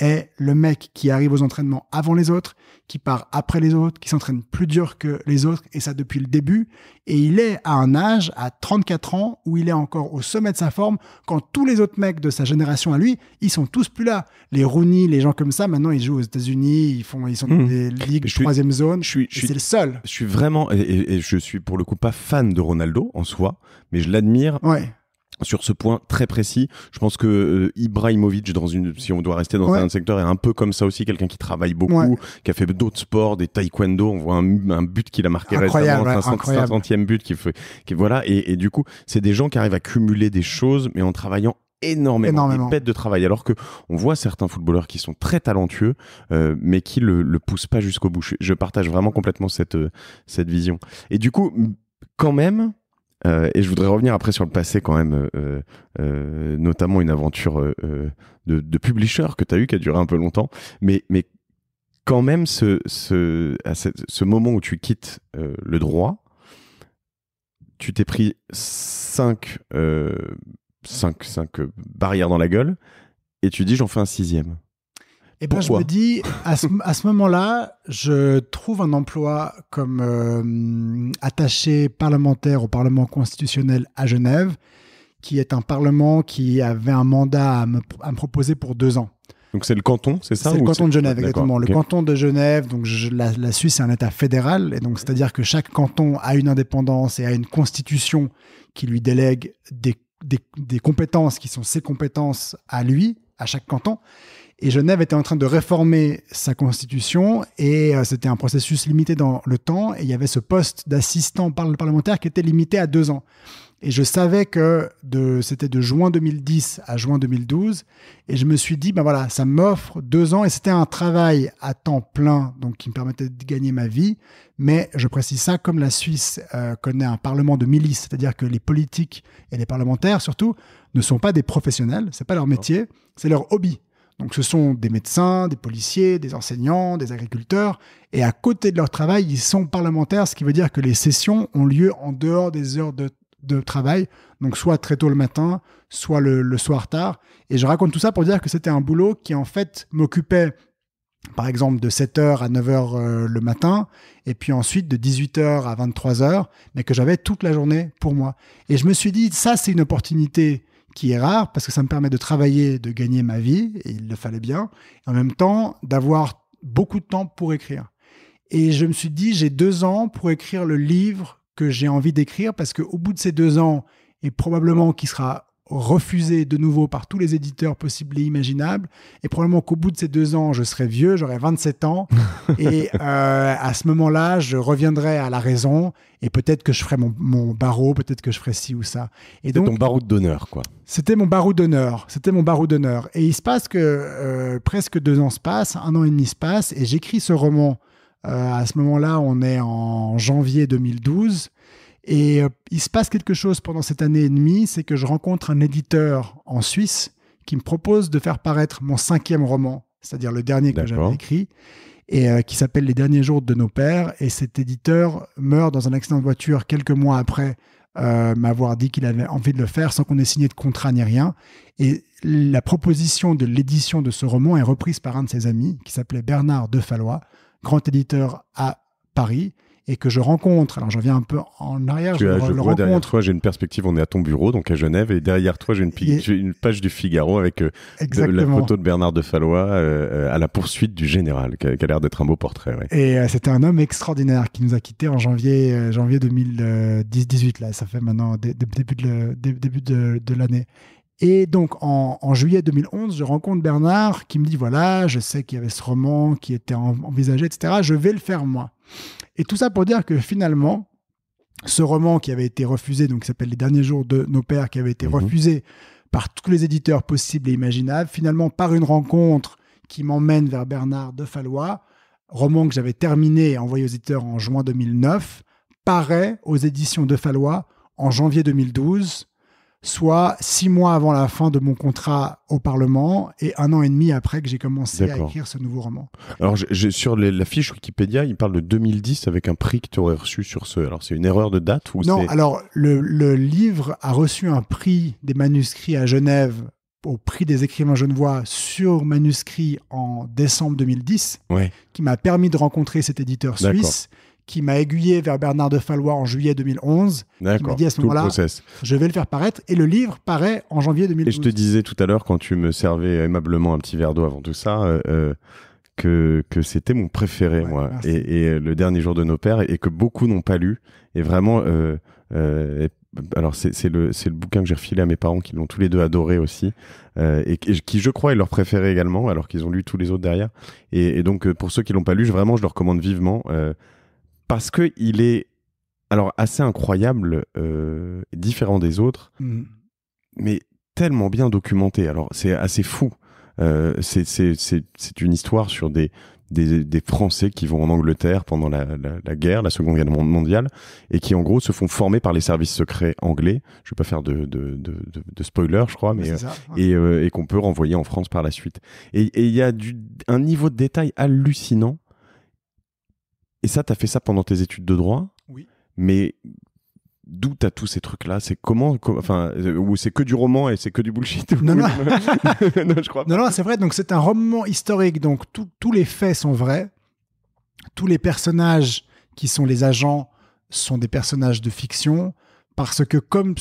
est le mec qui arrive aux entraînements avant les autres, qui part après les autres, qui s'entraîne plus dur que les autres, et ça depuis le début. Et il est à un âge, à 34 ans, où il est encore au sommet de sa forme, quand tous les autres mecs de sa génération à lui, ils sont tous plus là. Les Rooney, les gens comme ça, maintenant ils jouent aux États-Unis, ils, font, ils sont dans mmh. des ligues je troisième zone. Je suis, c'est le seul. Je suis vraiment, et, et, je suis pour le coup pas fan de Ronaldo en soi, mais je l'admire. Ouais sur ce point très précis. Je pense que euh, Ibrahimovic, dans une, si on doit rester dans un secteur, est un peu comme ça aussi, quelqu'un qui travaille beaucoup, qui a fait d'autres sports, des taekwondo. On voit un, but qu'il a marqué récemment, un but qui fait, qui voilà. Et, du coup, c'est des gens qui arrivent à cumuler des choses, mais en travaillant énormément, énormément. des bêtes de travail. Alors que on voit certains footballeurs qui sont très talentueux, euh, mais qui le, le poussent pas jusqu'au bout. Je, je partage vraiment complètement cette, euh, cette vision. Et du coup, quand même, euh, et je voudrais revenir après sur le passé quand même, euh, euh, notamment une aventure de, publisher que tu as eu qui a duré un peu longtemps. Mais, quand même, à ce, moment où tu quittes le droit, tu t'es pris cinq, cinq, barrières dans la gueule et tu dis j'en fais un sixième. Et eh ben, je me dis, à ce, moment-là, je trouve un emploi comme euh, attaché parlementaire au Parlement constitutionnel à Genève, qui est un Parlement qui avait un mandat à me, proposer pour deux ans. Donc c'est le canton, c'est ça C'est le canton de Genève, exactement. Le canton de Genève, donc la, Suisse est un État fédéral, et donc c'est-à-dire que chaque canton a une indépendance et a une constitution qui lui délègue des, des compétences qui sont ses compétences à lui, à chaque canton. Et Genève était en train de réformer sa constitution et euh, c'était un processus limité dans le temps. Et il y avait ce poste d'assistant parlementaire qui était limité à deux ans. Et je savais que c'était de juin 2010 à juin 2012. Et je me suis dit, ben voilà, ça m'offre deux ans. Et c'était un travail à temps plein, donc qui me permettait de gagner ma vie. Mais je précise ça, comme la Suisse euh, connaît un parlement de milice, c'est-à-dire que les politiques et les parlementaires, surtout, ne sont pas des professionnels. C'est pas leur métier, c'est leur hobby. Donc ce sont des médecins, des policiers, des enseignants, des agriculteurs, et à côté de leur travail, ils sont parlementaires, ce qui veut dire que les sessions ont lieu en dehors des heures de, travail, donc soit très tôt le matin, soit le, soir tard. Et je raconte tout ça pour dire que c'était un boulot qui en fait m'occupait par exemple de 7h à 9h euh, le matin, et puis ensuite de 18h à 23h, mais que j'avais toute la journée pour moi. Et je me suis dit, ça c'est une opportunité qui est rare parce que ça me permet de travailler, de gagner ma vie, et il le fallait bien, et en même temps d'avoir beaucoup de temps pour écrire. Et je me suis dit, j'ai deux ans pour écrire le livre que j'ai envie d'écrire parce qu'au bout de ces deux ans, et probablement qui sera refusé de nouveau par tous les éditeurs possibles et imaginables. Et probablement qu'au bout de ces deux ans, je serai vieux, j'aurai 27 ans. et euh, à ce moment-là, je reviendrai à la raison et peut-être que je ferai mon, barreau, peut-être que je ferai ci ou ça. Et donc, ton barreau d'honneur, quoi. C'était mon barreau d'honneur. C'était mon barreau d'honneur. Et il se passe que euh, presque deux ans se passent, un an et demi se passe, et j'écris ce roman. Euh, à ce moment-là, on est en janvier 2012. Et euh, il se passe quelque chose pendant cette année et demie, c'est que je rencontre un éditeur en Suisse qui me propose de faire paraître mon cinquième roman, c'est-à-dire le dernier que j'avais écrit, et euh, qui s'appelle Les derniers jours de nos pères. Et cet éditeur meurt dans un accident de voiture quelques mois après euh, m'avoir dit qu'il avait envie de le faire sans qu'on ait signé de contrat ni rien. Et la proposition de l'édition de ce roman est reprise par un de ses amis qui s'appelait Bernard de grand éditeur à Paris et que je rencontre, alors j'en viens un peu en arrière, je, vois derrière toi, j'ai une perspective, on est à ton bureau, donc à Genève, et derrière toi, j'ai une, une, page du Figaro avec euh, la photo de Bernard de Fallois euh, à la poursuite du général, qui a, l'air d'être un beau portrait. Et euh, c'était un homme extraordinaire qui nous a quittés en janvier, janvier 2018, là, ça fait maintenant début de, début de l'année. Et donc, en, juillet 2011, je rencontre Bernard qui me dit voilà, je sais qu'il y avait ce roman qui était envisagé, etc. Je vais le faire moi. Et tout ça pour dire que finalement, ce roman qui avait été refusé, donc qui s'appelle Les derniers jours de nos pères, qui avait été mhm. refusé par tous les éditeurs possibles et imaginables, finalement, par une rencontre qui m'emmène vers Bernard de Fallois, roman que j'avais terminé et envoyé aux éditeurs en juin 2009, paraît aux éditions de Fallois en janvier 2012 soit six mois avant la fin de mon contrat au Parlement et un an et demi après que j'ai commencé à écrire ce nouveau roman. Alors, sur les, la fiche Wikipédia, il parle de 2010 avec un prix que tu aurais reçu sur ce. Alors, c'est une erreur de date ou Non, alors, le, livre a reçu un prix des manuscrits à Genève au prix des écrivains genevois sur manuscrit en décembre 2010, qui m'a permis de rencontrer cet éditeur suisse qui m'a aiguillé vers Bernard de Fallois en juillet 2011. D'accord. ce je vais le faire paraître. Et le livre paraît en janvier 2012. Et je te disais tout à l'heure, quand tu me servais aimablement un petit verre d'eau avant tout ça, euh, euh, que, que c'était mon préféré, moi. Et, euh, le dernier jour de nos pères, et que beaucoup n'ont pas lu. Et vraiment, alors c'est le, le bouquin que j'ai refilé à mes parents qui l'ont tous les deux adoré aussi et, qui je crois est leur préféré également alors qu'ils ont lu tous les autres derrière et, donc pour ceux qui l'ont pas lu vraiment je leur recommande vivement parce que il est alors assez incroyable, euh, différent des autres, mm. mais tellement bien documenté. Alors c'est assez fou. Euh, c'est une histoire sur des, des, des, Français qui vont en Angleterre pendant la, la, guerre, la Seconde Guerre mondiale, et qui en gros se font former par les services secrets anglais. Je vais pas faire de, de, de, spoiler, je crois, mais, et, euh, et qu'on peut renvoyer en France par la suite. Et il y a du, un niveau de détail hallucinant et ça, tu as fait ça pendant tes études de droit Oui. Mais d'où t'as tous ces trucs là c'est comment enfin euh, ou c'est que du roman et c'est que du bullshit non non. je crois non non c'est vrai donc c'est un roman historique donc tous les faits sont vrais tous les personnages qui sont les agents sont des personnages de fiction parce que comme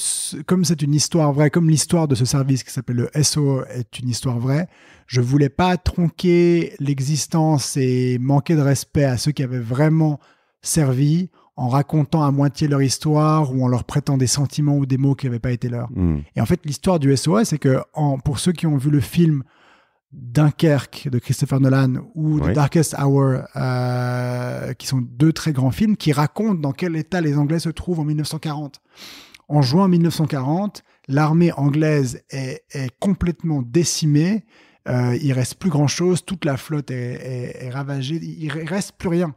comme c'est une histoire vraie, comme l'histoire de ce service qui s'appelle le SO est une histoire vraie, je voulais pas tronquer l'existence et manquer de respect à ceux qui avaient vraiment servi en racontant à moitié leur histoire ou en leur prêtant des sentiments ou des mots qui n'avaient pas été leurs. Hmm. Et en fait, l'histoire du SOS, c'est que pour ceux qui ont vu le film Dunkerque de Christopher Nolan ou The Darkest Hour, euh, qui sont deux très grands films, qui racontent dans quel état les Anglais se trouvent en 1940. En juin 1940, l'armée anglaise est, complètement décimée. Euh, il reste plus grand chose, toute la flotte est, ravagée, il reste plus rien.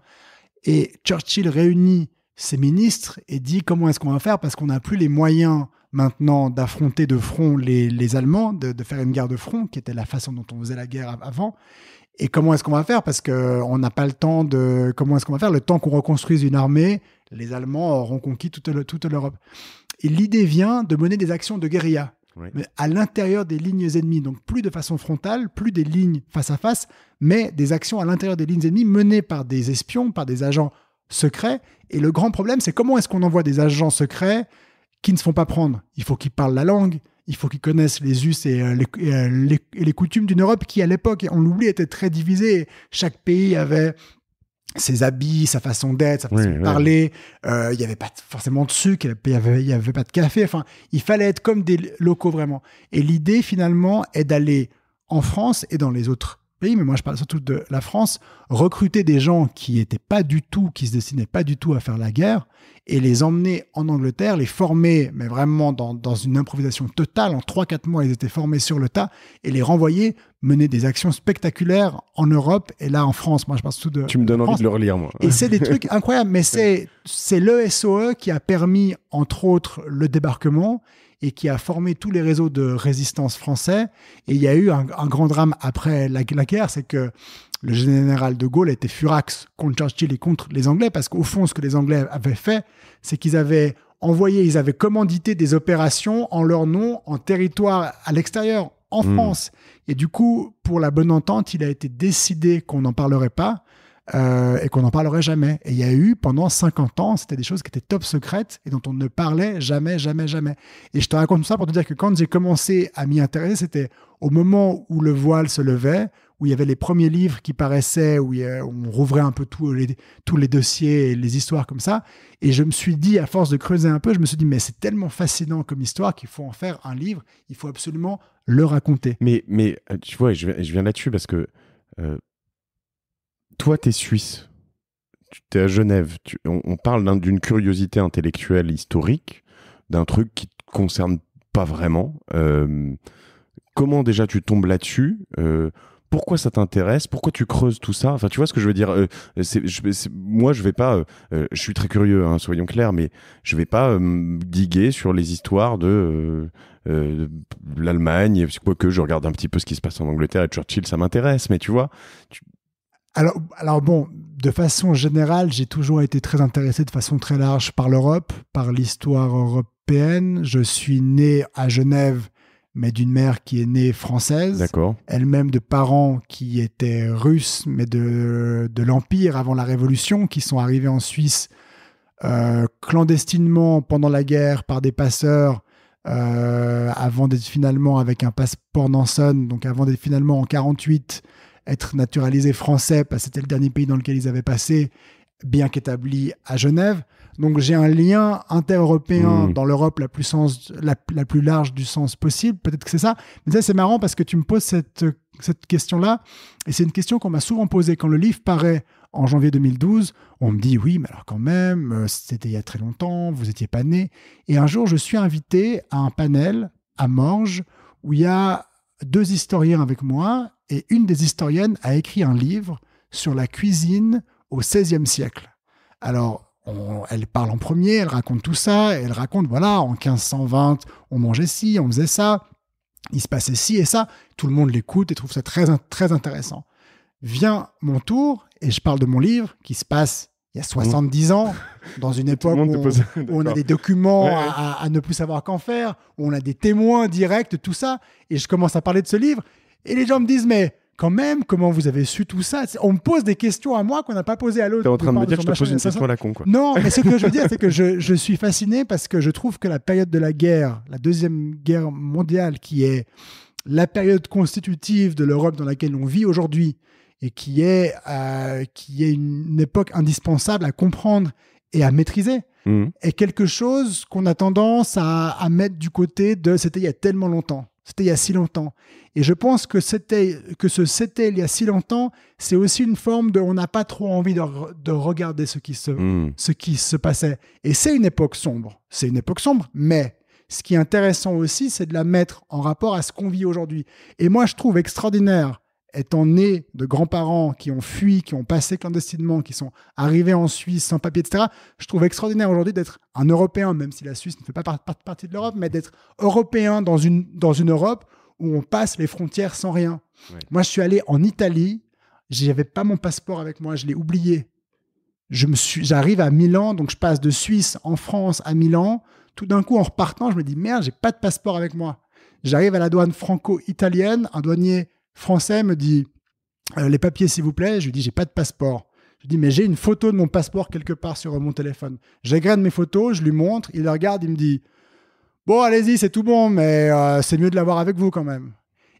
Et Churchill réunit ses ministres et dit comment est-ce qu'on va faire parce qu'on n'a plus les moyens maintenant d'affronter de front les, Allemands, de, faire une guerre de front, qui était la façon dont on faisait la guerre avant. Et comment est-ce qu'on va faire Parce qu'on n'a pas le temps de... Comment est-ce qu'on va faire Le temps qu'on reconstruise une armée, les Allemands auront conquis toute, l'Europe. Et l'idée vient de mener des actions de guérilla. à l'intérieur des lignes ennemies. Donc plus de façon frontale, plus des lignes face à face, mais des actions à l'intérieur des lignes ennemies menées par des espions, par des agents secrets. Et le grand problème, c'est comment est-ce qu'on envoie des agents secrets qui ne se font pas prendre. Il faut qu'ils parlent la langue, il faut qu'ils connaissent les us euh, euh, et, les, coutumes d'une Europe qui, à l'époque, on l'oublie, était très divisée. Chaque pays avait ses habits, sa façon d'être, sa façon de parler. Euh, il n'y avait pas forcément de sucre, il n'y avait, avait, pas de café. Enfin, il fallait être comme des locaux vraiment. Et l'idée, finalement, est d'aller en France et dans les autres mais moi je parle surtout de la France, recruter des gens qui n'étaient pas du tout, qui se destinaient pas du tout à faire la guerre, et les emmener en Angleterre, les former, mais vraiment dans, une improvisation totale, en trois, quatre mois, ils étaient formés sur le tas, et les renvoyer mener des actions spectaculaires en Europe et là en France. Moi je parle surtout de... Tu me donnes envie de le relire, moi. Et c'est des trucs incroyables, mais c'est, c'est le SOE qui a permis, entre autres, le débarquement et qui a formé tous les réseaux de résistance français. Et il y a eu un, grand drame après la, guerre, c'est que le général de Gaulle était furax contre Churchill et contre les Anglais, parce qu'au fond, ce que les Anglais avaient fait, c'est qu'ils avaient envoyé, ils avaient commandité des opérations en leur nom, en territoire à l'extérieur, en mmh. France. Et du coup, pour la bonne entente, il a été décidé qu'on n'en parlerait pas. Euh, et qu'on n'en parlerait jamais. Et il y a eu pendant 50 ans, c'était des choses qui étaient top secrètes et dont on ne parlait jamais, jamais, jamais. Et je te raconte ça pour te dire que quand j'ai commencé à m'y intéresser, c'était au moment où le voile se levait, où il y avait les premiers livres qui paraissaient, où, on rouvrait un peu tous les, tous les dossiers et les histoires comme ça. Et je me suis dit, à force de creuser un peu, je me suis dit, mais c'est tellement fascinant comme histoire qu'il faut en faire un livre, il faut absolument le raconter. Mais, mais euh, tu vois, je, viens là-dessus parce que euh, toi, tu es suisse, tu es à Genève, on, parle d'une curiosité intellectuelle historique, d'un truc qui te concerne pas vraiment. Euh, comment déjà tu tombes là-dessus euh, pourquoi ça t'intéresse Pourquoi tu creuses tout ça Enfin, tu vois ce que je veux dire euh, je, Moi, je vais pas. je suis très curieux, hein, soyons clairs, mais je vais pas diguer sur les histoires de l'Allemagne. Quoique, je regarde un petit peu ce qui se passe en Angleterre et Churchill, ça m'intéresse. Mais tu vois, alors, bon, de façon générale, j'ai toujours été très intéressé de façon très large par l'Europe, par l'histoire européenne. Je suis né à Genève, mais d'une mère qui est née française, elle-même de parents qui étaient russes, mais de, de l'Empire avant la Révolution, qui sont arrivés en Suisse euh, clandestinement pendant la guerre par des passeurs, euh, avant d'être finalement avec un passeport Nanson, donc avant d'être finalement en 48 être naturalisé français, parce que c'était le dernier pays dans lequel ils avaient passé, bien qu'établi à Genève. Donc j'ai un lien inter-européen hmm. dans l'Europe la plus, plus large du sens possible. Peut-être que c'est ça. Mais ça, c'est marrant parce que tu me poses cette, cette question-là. Et c'est une question qu'on m'a souvent posée. Quand le livre paraît en janvier 2012, on me dit oui, mais alors quand même, euh, c'était il y a très longtemps, vous n'étiez pas né. Et un jour, je suis invité à un panel à Morges où il y a deux historiens avec moi et une des historiennes a écrit un livre sur la cuisine au XVIe siècle. Alors, elle parle en premier, elle raconte tout ça, elle raconte, voilà, en 1520, on mangeait ci, on faisait ça, il se passait ci et ça. Tout le monde l'écoute et trouve ça très, très intéressant. Vient mon tour, et je parle de mon livre qui se passe il y a 70 ans, dans une époque où on, a des documents à, ne plus savoir qu'en faire, où on a des témoins directs, tout ça, et je commence à parler de ce livre, et les gens me disent, mais quand même, comment vous avez su tout ça On me pose des questions à moi qu'on n'a pas posées à l'autre. es en train de me dire que je te pose une question à la con, Non, mais ce que je veux dire, c'est que je, je, suis fasciné parce que je trouve que la période de la guerre, la deuxième guerre mondiale, qui est la période constitutive de l'Europe dans laquelle on vit aujourd'hui et qui est, euh, qui est une époque indispensable à comprendre et à maîtriser, mmh. est quelque chose qu'on a tendance à, à mettre du côté de c'était il y a tellement longtemps. C'était il y a si longtemps. Et je pense que, c'était, que ce c'était il y a si longtemps, c'est aussi une forme de on n'a pas trop envie de, regarder ce qui, se, hmm. ce qui se passait. Et c'est une époque sombre. C'est une époque sombre, mais ce qui est intéressant aussi, c'est de la mettre en rapport à ce qu'on vit aujourd'hui. Et moi, je trouve extraordinaire étant né de grands-parents qui ont fui, qui ont passé clandestinement, qui sont arrivés en Suisse sans papier, etc., je trouve extraordinaire aujourd'hui d'être un Européen, même si la Suisse ne fait pas partie de l'Europe, mais d'être Européen dans une, dans une Europe où on passe les frontières sans rien. Moi, je suis allé en Italie, j'avais pas mon passeport avec moi, je l'ai oublié. Je me j'arrive à Milan, donc je passe de Suisse en France à Milan. Tout d'un coup, en repartant, je me dis merde, j'ai pas de passeport avec moi. J'arrive à la douane franco-italienne, un douanier français me dit euh, les papiers, s'il vous plaît. Je lui dis j'ai pas de passeport. Je lui dis mais j'ai une photo de mon passeport quelque part sur mon téléphone. J'agrène mes photos, je lui montre, il regarde, il me dit bon allez-y, c'est tout bon, mais euh, c'est mieux de l'avoir avec vous quand même.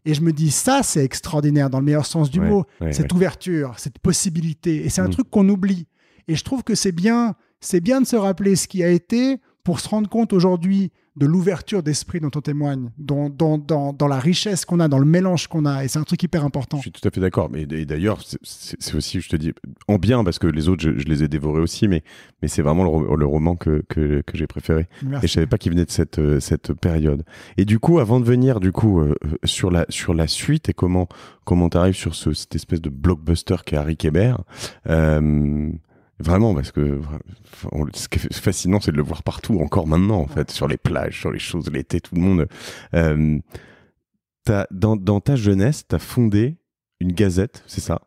Et je me dis, ça, c'est extraordinaire dans le meilleur sens du mot, cette ouverture, cette possibilité. Et c'est un mm. truc qu'on oublie. Et je trouve que c'est bien, c'est bien de se rappeler ce qui a été pour se rendre compte aujourd'hui de l'ouverture d'esprit dont on témoigne, dans, dans, la richesse qu'on a, dans le mélange qu'on a. Et c'est un truc hyper important. Je suis tout à fait d'accord. Mais d'ailleurs, c'est aussi, je te dis, en bien, parce que les autres, je, les ai dévorés aussi, mais, mais c'est vraiment le, roman que, j'ai préféré. Merci. Et je savais pas qu'il venait de cette, euh, cette période. Et du coup, avant de venir du coup euh, euh, sur, la, sur la suite et comment comment tu arrives sur ce, cette espèce de blockbuster qu'est Harry Kéber, Vraiment, parce que ce qui est fascinant, c'est de le voir partout, encore maintenant, en fait, sur les plages, sur les choses, l'été, tout le monde. Euh, dans, dans, ta jeunesse, tu as fondé une gazette, c'est ça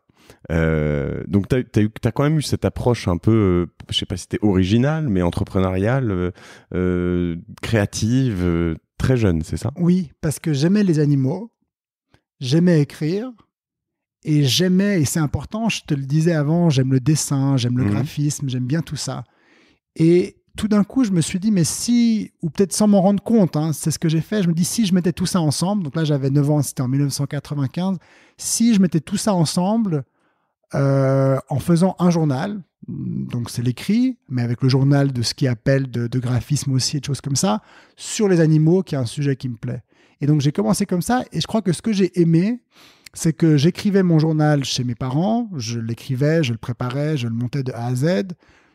euh, donc, tu as, quand même eu cette approche un peu, je euh, je sais pas si c'était originale, mais entrepreneuriale, créative, très jeune, c'est ça Oui, parce que j'aimais les animaux, j'aimais écrire, et j'aimais, et c'est important, je te le disais avant, j'aime le dessin, j'aime le mhm. graphisme, j'aime bien tout ça. Et tout d'un coup, je me suis dit, mais si, ou peut-être sans m'en rendre compte, hein, c'est ce que j'ai fait, je me dis, si je mettais tout ça ensemble, donc là j'avais 9 ans, c'était en 1995, si je mettais tout ça ensemble euh, en faisant un journal, donc c'est l'écrit, mais avec le journal de ce qui appelle de, de, graphisme aussi et de choses comme ça, sur les animaux, qui est un sujet qui me plaît. Et donc j'ai commencé comme ça, et je crois que ce que j'ai aimé, c'est que j'écrivais mon journal chez mes parents, je l'écrivais, je le préparais, je le montais de A à Z,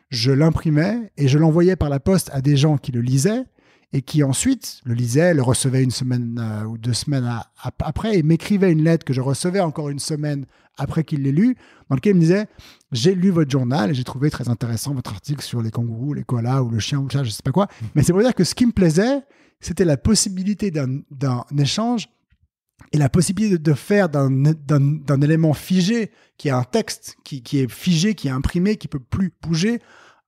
je l'imprimais et je l'envoyais par la poste à des gens qui le lisaient et qui ensuite le lisaient, le recevaient une semaine euh, ou deux semaines après et m'écrivaient une lettre que je recevais encore une semaine après qu'il l'ait lu dans laquelle il me disait J'ai lu votre journal et j'ai trouvé très intéressant votre article sur les kangourous, les koalas ou le chien ou ça chat, je sais pas quoi. Mmh. Mais c'est pour dire que ce qui me plaisait, c'était la possibilité d'un échange et la possibilité de faire d'un élément figé, qui est un texte, qui, est figé, qui est imprimé, qui peut plus bouger,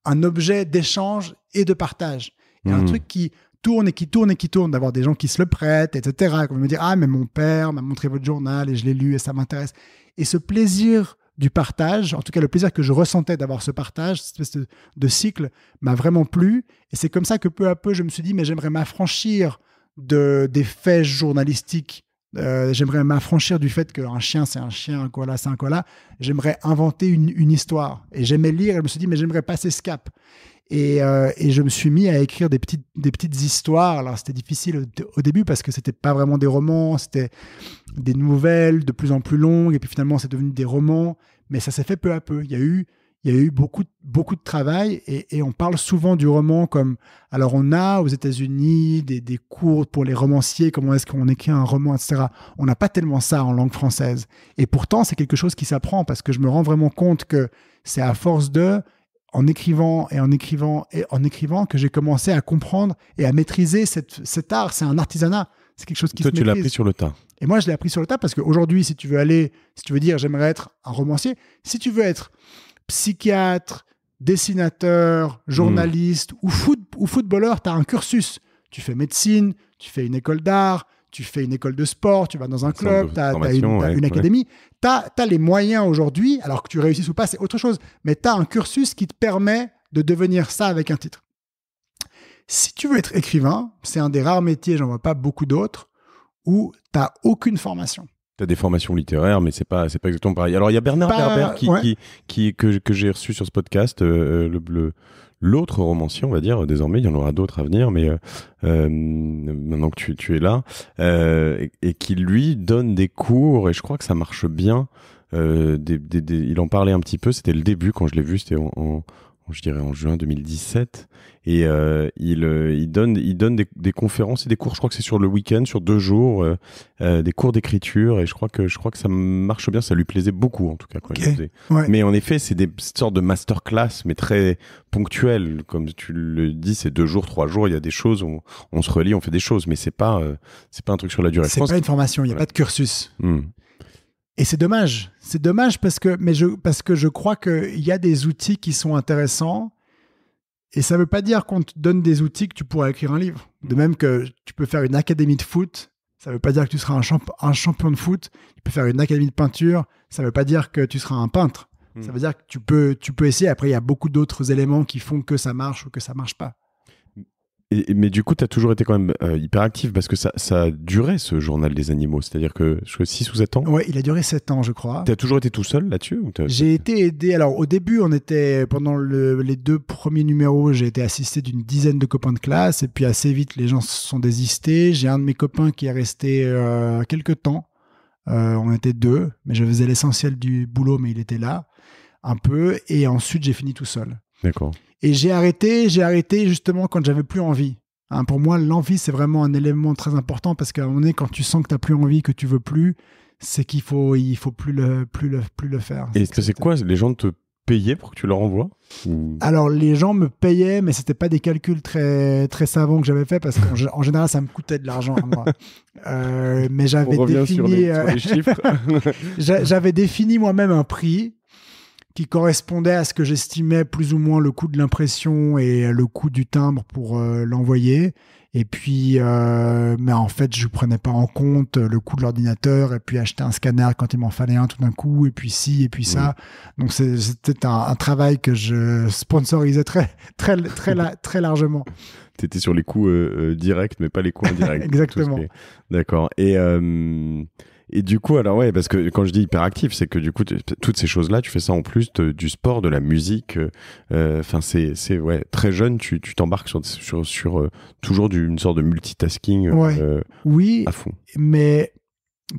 un objet d'échange et de partage. un mmh. truc qui tourne et qui tourne et qui tourne, d'avoir des gens qui se le prêtent, etc. Comme me dire, ah, mais mon père m'a montré votre journal et je l'ai lu et ça m'intéresse. Et ce plaisir du partage, en tout cas le plaisir que je ressentais d'avoir ce partage, cette espèce de, cycle, m'a vraiment plu. Et c'est comme ça que peu à peu, je me suis dit, mais j'aimerais m'affranchir de, des faits journalistiques euh, j'aimerais m'affranchir du fait qu'un chien, c'est un chien, un koala, c'est un koala. J'aimerais inventer une, histoire. Et j'aimais lire, et je me suis dit, mais j'aimerais passer ce cap. Et, euh, et, je me suis mis à écrire des petites, des petites histoires. Alors, c'était difficile au, au, début parce que c'était pas vraiment des romans, c'était des nouvelles de plus en plus longues. Et puis finalement, c'est devenu des romans. Mais ça s'est fait peu à peu. Il y a eu il y a eu beaucoup, beaucoup de travail et, on parle souvent du roman comme. Alors, on a aux États-Unis des, cours pour les romanciers, comment est-ce qu'on écrit un roman, etc. On n'a pas tellement ça en langue française. Et pourtant, c'est quelque chose qui s'apprend parce que je me rends vraiment compte que c'est à force de, en écrivant et en écrivant et en écrivant, que j'ai commencé à comprendre et à maîtriser cet art. C'est un artisanat. C'est quelque chose qui Toi, tu l'as appris sur le tas. Et moi, je l'ai appris sur le tas parce qu'aujourd'hui, si tu veux aller, si tu veux dire j'aimerais être un romancier, si tu veux être psychiatre, dessinateur, journaliste hmm. ou, foot, ou footballeur, tu as un cursus. Tu fais médecine, tu fais une école d'art, tu fais une école de sport, tu vas dans un club, tu as, une, académie. Tu as, les moyens aujourd'hui, alors que tu réussisses ou pas, c'est autre chose, mais tu as un cursus qui te permet de devenir ça avec un titre. Si tu veux être écrivain, c'est un des rares métiers, j'en vois pas beaucoup d'autres, où tu n'as aucune formation. T'as des formations littéraires, mais c'est pas c'est pas exactement pareil. Alors il y a Bernard pas, qui, qui, que, que j'ai reçu sur ce podcast, euh, euh le, l'autre romancier, on va dire. Désormais, il y en aura d'autres à venir, mais euh, euh maintenant que tu, tu es là, euh, et, et, qui lui donne des cours, et je crois que ça marche bien. Des, des, des, il en parlait un petit peu. C'était le début quand je l'ai vu. C'était en, en je dirais en juin 2017. Et euh, il, euh, il, donne, il donne des, conférences et des cours. Je crois que c'est sur le week-end, sur deux jours, euh, euh, des cours d'écriture. Et je crois que je crois que ça marche bien. Ça lui plaisait beaucoup en tout cas. Mais en effet, c'est des sortes de masterclass, mais très ponctuels, Comme tu le dis, c'est deux jours, trois jours. Il y a des choses. On, on se relie, on fait des choses, mais c'est pas euh, c'est pas un truc sur la durée. C'est pas une formation. Il n'y a pas de cursus. Hmm. Et c'est dommage. C'est dommage parce que, mais je, parce que je crois qu'il y a des outils qui sont intéressants. Et ça ne veut pas dire qu'on te donne des outils que tu pourras écrire un livre. De même que tu peux faire une académie de foot, ça ne veut pas dire que tu seras un, champion de foot. Tu peux faire une académie de peinture, ça ne veut pas dire que tu seras un peintre. Hmm. Ça veut dire que tu peux, essayer. Après, il y a beaucoup d'autres éléments qui font que ça marche ou que ça ne marche pas mais du coup, tu as toujours été quand même euh, hyperactif hyper actif parce que ça, ça a duré ce journal des animaux. C'est-à-dire que 6 ou 7 ans Ouais, il a duré 7 ans, je crois. Tu as toujours été tout seul là-dessus J'ai été aidé. Alors, au début, on était, pendant les deux premiers numéros, j'ai été assisté d'une dizaine de copains de classe. Et puis, assez vite, les gens se sont désistés. J'ai un de mes copains qui est resté euh, quelques temps. Euh, on était deux, mais je faisais l'essentiel du boulot, mais il était là un peu. Et ensuite, j'ai fini tout seul. D'accord. Et j'ai arrêté, j'ai arrêté justement quand j'avais plus envie. Hein, pour moi, l'envie, c'est vraiment un élément très important parce qu'à un moment quand tu sens que tu n'as plus envie, que tu veux plus, c'est qu'il faut, il faut plus le, plus le, plus le faire. Et c'est quoi Les gens te payaient pour que tu leur envoies Alors, les gens me payaient, mais c'était pas des calculs très, très savants que j'avais fait parce qu'en général, ça me coûtait de l'argent à moi. Euh, mais j'avais défini, euh, j'avais défini moi-même un prix qui correspondait à ce que j'estimais plus ou moins le coût de l'impression et le coût du timbre pour euh, l'envoyer. Et puis, euh, mais en fait, je prenais pas en compte le coût de l'ordinateur et puis acheter un scanner quand il m'en fallait un tout d'un coup et puis si et puis ça. Donc c'était un, travail que je sponsorisais très très très très largement. étais sur les coûts euh, directs, mais pas les coûts indirects. Exactement. D'accord. Et et du coup, alors ouais, parce que quand je dis hyperactif, c'est que du coup, toutes ces choses-là, tu fais ça en plus du sport, de la musique. Euh, euh, enfin, c'est ouais, très jeune, tu t'embarques sur, euh, toujours d'une une sorte de multitasking à fond. oui, à fond. Mais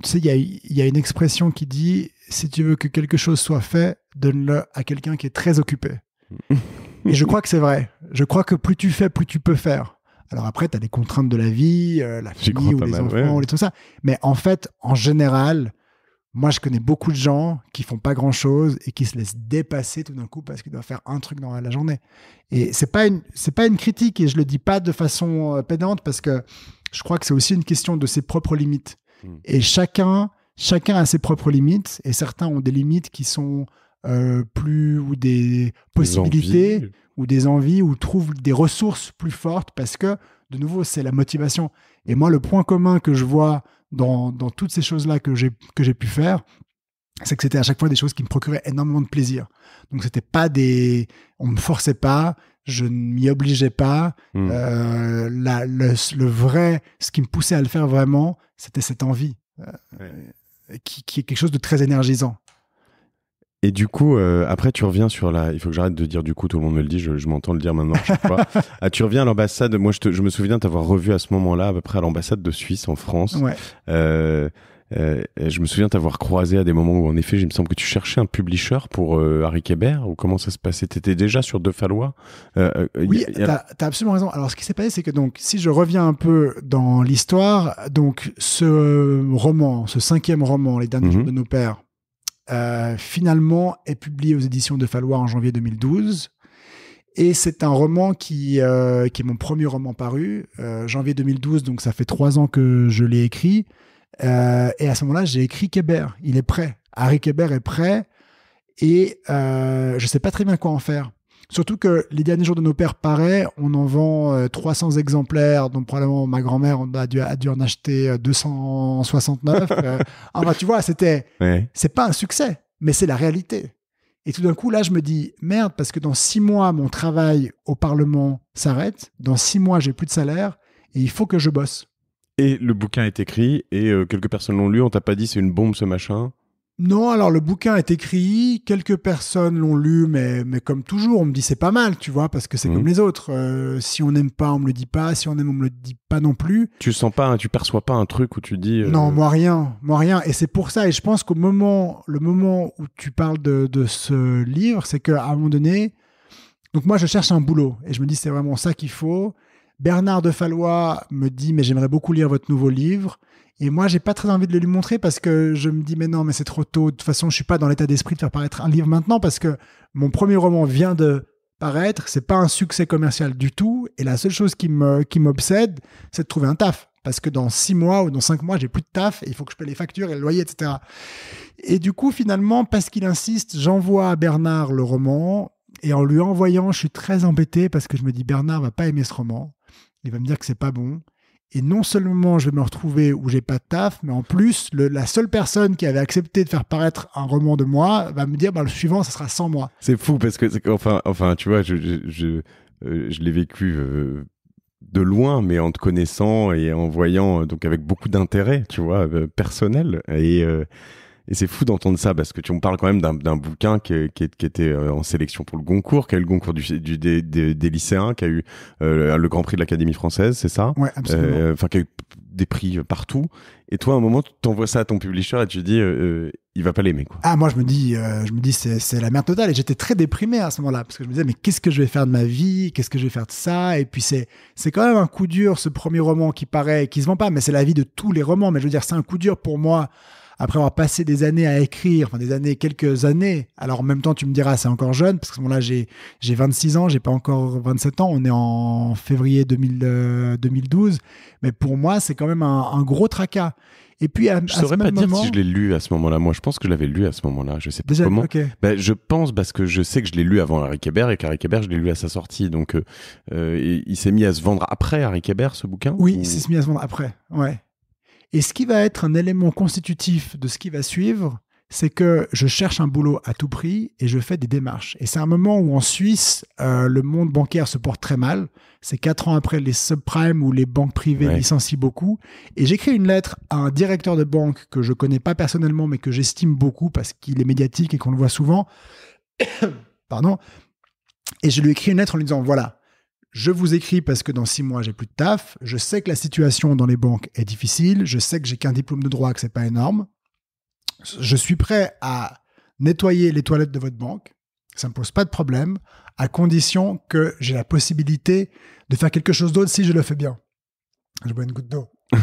tu sais, il y a, y a une expression qui dit si tu veux que quelque chose soit fait, donne-le à quelqu'un qui est très occupé. Et je crois que c'est vrai. Je crois que plus tu fais, plus tu peux faire. Alors après, tu as les contraintes de la vie, euh, la famille ou les enfants, les tout ça. Mais en fait, en général, moi, je connais beaucoup de gens qui font pas grand chose et qui se laissent dépasser tout d'un coup parce qu'ils doivent faire un truc dans la journée. Et c'est pas une, c'est pas une critique et je le dis pas de façon euh, pédante parce que je crois que c'est aussi une question de ses propres limites. Hmm. Et chacun, chacun a ses propres limites et certains ont des limites qui sont euh, plus ou des possibilités ou des envies ou trouve des ressources plus fortes parce que de nouveau c'est la motivation et moi le point commun que je vois dans, toutes ces choses là que j'ai que j'ai pu faire c'est que c'était à chaque fois des choses qui me procuraient énormément de plaisir donc c'était pas des on me forçait pas je ne m'y obligeais pas hmm. euh, le, vrai ce qui me poussait à le faire vraiment c'était cette envie euh, qui est quelque chose de très énergisant et du coup, euh, après, tu reviens sur la. Il faut que j'arrête de dire du coup, tout le monde me le dit, je, m'entends le dire maintenant. Je ah, tu reviens à l'ambassade. Moi, je, me souviens t'avoir revu à ce moment-là, à peu près à l'ambassade de Suisse en France. Euh, euh, je me souviens t'avoir croisé à des moments où, en effet, il me semble que tu cherchais un publisher pour Harry Kéber, ou comment ça se passait Tu étais déjà sur De Fallois Oui, t'as as absolument raison. Alors, ce qui s'est passé, c'est que, donc, si je reviens un peu dans l'histoire, donc, ce roman, ce cinquième roman, Les Derniers mhm. de nos Pères, euh, finalement est publié aux éditions de Fallois en janvier 2012. Et c'est un roman qui, euh, qui est mon premier roman paru, euh, janvier 2012, donc ça fait trois ans que je l'ai écrit. et à ce moment-là, j'ai écrit Keber, Il est prêt. Harry Keber est prêt. Et je sais pas très bien quoi en faire. Surtout que les derniers jours de nos pères paraient, on en vend 300 euh, exemplaires, donc probablement ma grand-mère a dû, en acheter 269. euh, euh. enfin, tu vois, c'était, c'est pas un succès, mais c'est la réalité. Et tout d'un coup, là, je me dis merde, parce que dans six mois, mon travail au Parlement s'arrête. Dans six mois, j'ai plus de salaire et il faut que je bosse. Et le bouquin est écrit et euh, quelques personnes l'ont lu. On t'a pas dit c'est une bombe ce machin. Non, alors le bouquin est écrit, quelques personnes l'ont lu, mais, mais comme toujours, on me dit c'est pas mal, tu vois, parce que c'est mhm. comme les autres. Euh, si on n'aime pas, on me le dit pas, si on aime, on me le dit pas non plus. Tu sens pas, tu perçois pas un truc où tu dis... Euh, non, moi rien, moi rien. Et c'est pour ça, et je pense qu'au moment, le moment où tu parles de, de ce livre, c'est qu'à un moment donné, donc moi je cherche un boulot, et je me dis c'est vraiment ça qu'il faut. Bernard de Fallois me dit mais j'aimerais beaucoup lire votre nouveau livre. Et moi, j'ai pas très envie de le lui montrer parce que je me dis mais non, mais c'est trop tôt. De toute façon, je suis pas dans l'état d'esprit de faire paraître un livre maintenant parce que mon premier roman vient de paraître, c'est pas un succès commercial du tout. Et la seule chose qui me qui m'obsède, c'est de trouver un taf parce que dans six mois ou dans cinq mois, j'ai plus de taf et il faut que je paye les factures et le loyer, etc. Et du coup, finalement, parce qu'il insiste, j'envoie à Bernard le roman. Et en lui envoyant, je suis très embêté parce que je me dis Bernard va pas aimer ce roman il va me dire que c'est pas bon. Et non seulement je vais me retrouver où j'ai pas de taf, mais en plus, la seule personne qui avait accepté de faire paraître un roman de moi va me dire bah, le suivant, ça sera sans moi. C'est fou parce que, enfin, enfin, tu vois, je, euh, l'ai vécu. Euh, de loin, mais en te connaissant et en voyant, euh, donc avec beaucoup d'intérêt, tu vois, personnel. Et, et c'est fou d'entendre ça parce que tu me parles quand même d'un bouquin qui, qui, était euh, en sélection pour le Goncourt, qui a eu le Goncourt du, des, des, lycéens, qui a eu euh, le Grand Prix de l'Académie française, c'est ça Ouais, absolument. Euh, enfin, qui a eu des prix partout. Et toi, à un moment, tu t'envoies ça à ton publisher et tu dis, il va pas l'aimer. Quoi. Ah, moi, je me dis, je me dis c'est, la merde totale. Et j'étais très déprimé à ce moment-là, parce que je me disais, mais qu'est-ce que je vais faire de ma vie Qu'est-ce que je vais faire de ça Et puis, c'est, c'est quand même un coup dur, ce premier roman qui paraît, qui se vend pas, mais c'est la vie de tous les romans. Mais je veux dire, c'est un coup dur pour moi après avoir passé des années à écrire, enfin des années, quelques années, alors en même temps tu me diras c'est encore jeune, parce que bon là j'ai 26 ans, j'ai pas encore 27 ans, on est en février 2012, euh, mais pour moi c'est quand même un, gros tracas. Et puis à, je ne saurais pas dire si je l'ai lu à ce moment-là. Moi, je pense que je l'avais lu à ce moment-là. Je sais pas comment. Ben, je pense parce que je sais que je l'ai lu avant Harry Kébert et qu'Harry Kébert je l'ai lu à sa sortie. Donc euh, euh, il s'est mis à se vendre après Harry Kébert ce bouquin. Oui, il s'est mis à se vendre après. Ouais. Et ce qui va être un élément constitutif de ce qui va suivre, c'est que je cherche un boulot à tout prix et je fais des démarches. Et c'est un moment où en Suisse, euh, le monde bancaire se porte très mal. C'est quatre ans après les subprimes où les banques privées licencient beaucoup. Et j'écris une lettre à un directeur de banque que je connais pas personnellement, mais que j'estime beaucoup parce qu'il est médiatique et qu'on le voit souvent. Pardon. Et je lui écris une lettre en lui disant voilà, je vous écris parce que dans six mois, j'ai plus de taf. Je sais que la situation dans les banques est difficile. Je sais que j'ai qu'un diplôme de droit, que n'est pas énorme. Je suis prêt à nettoyer les toilettes de votre banque. Ça me pose pas de problème, à condition que j'ai la possibilité de faire quelque chose d'autre si je le fais bien. Je bois une goutte d'eau.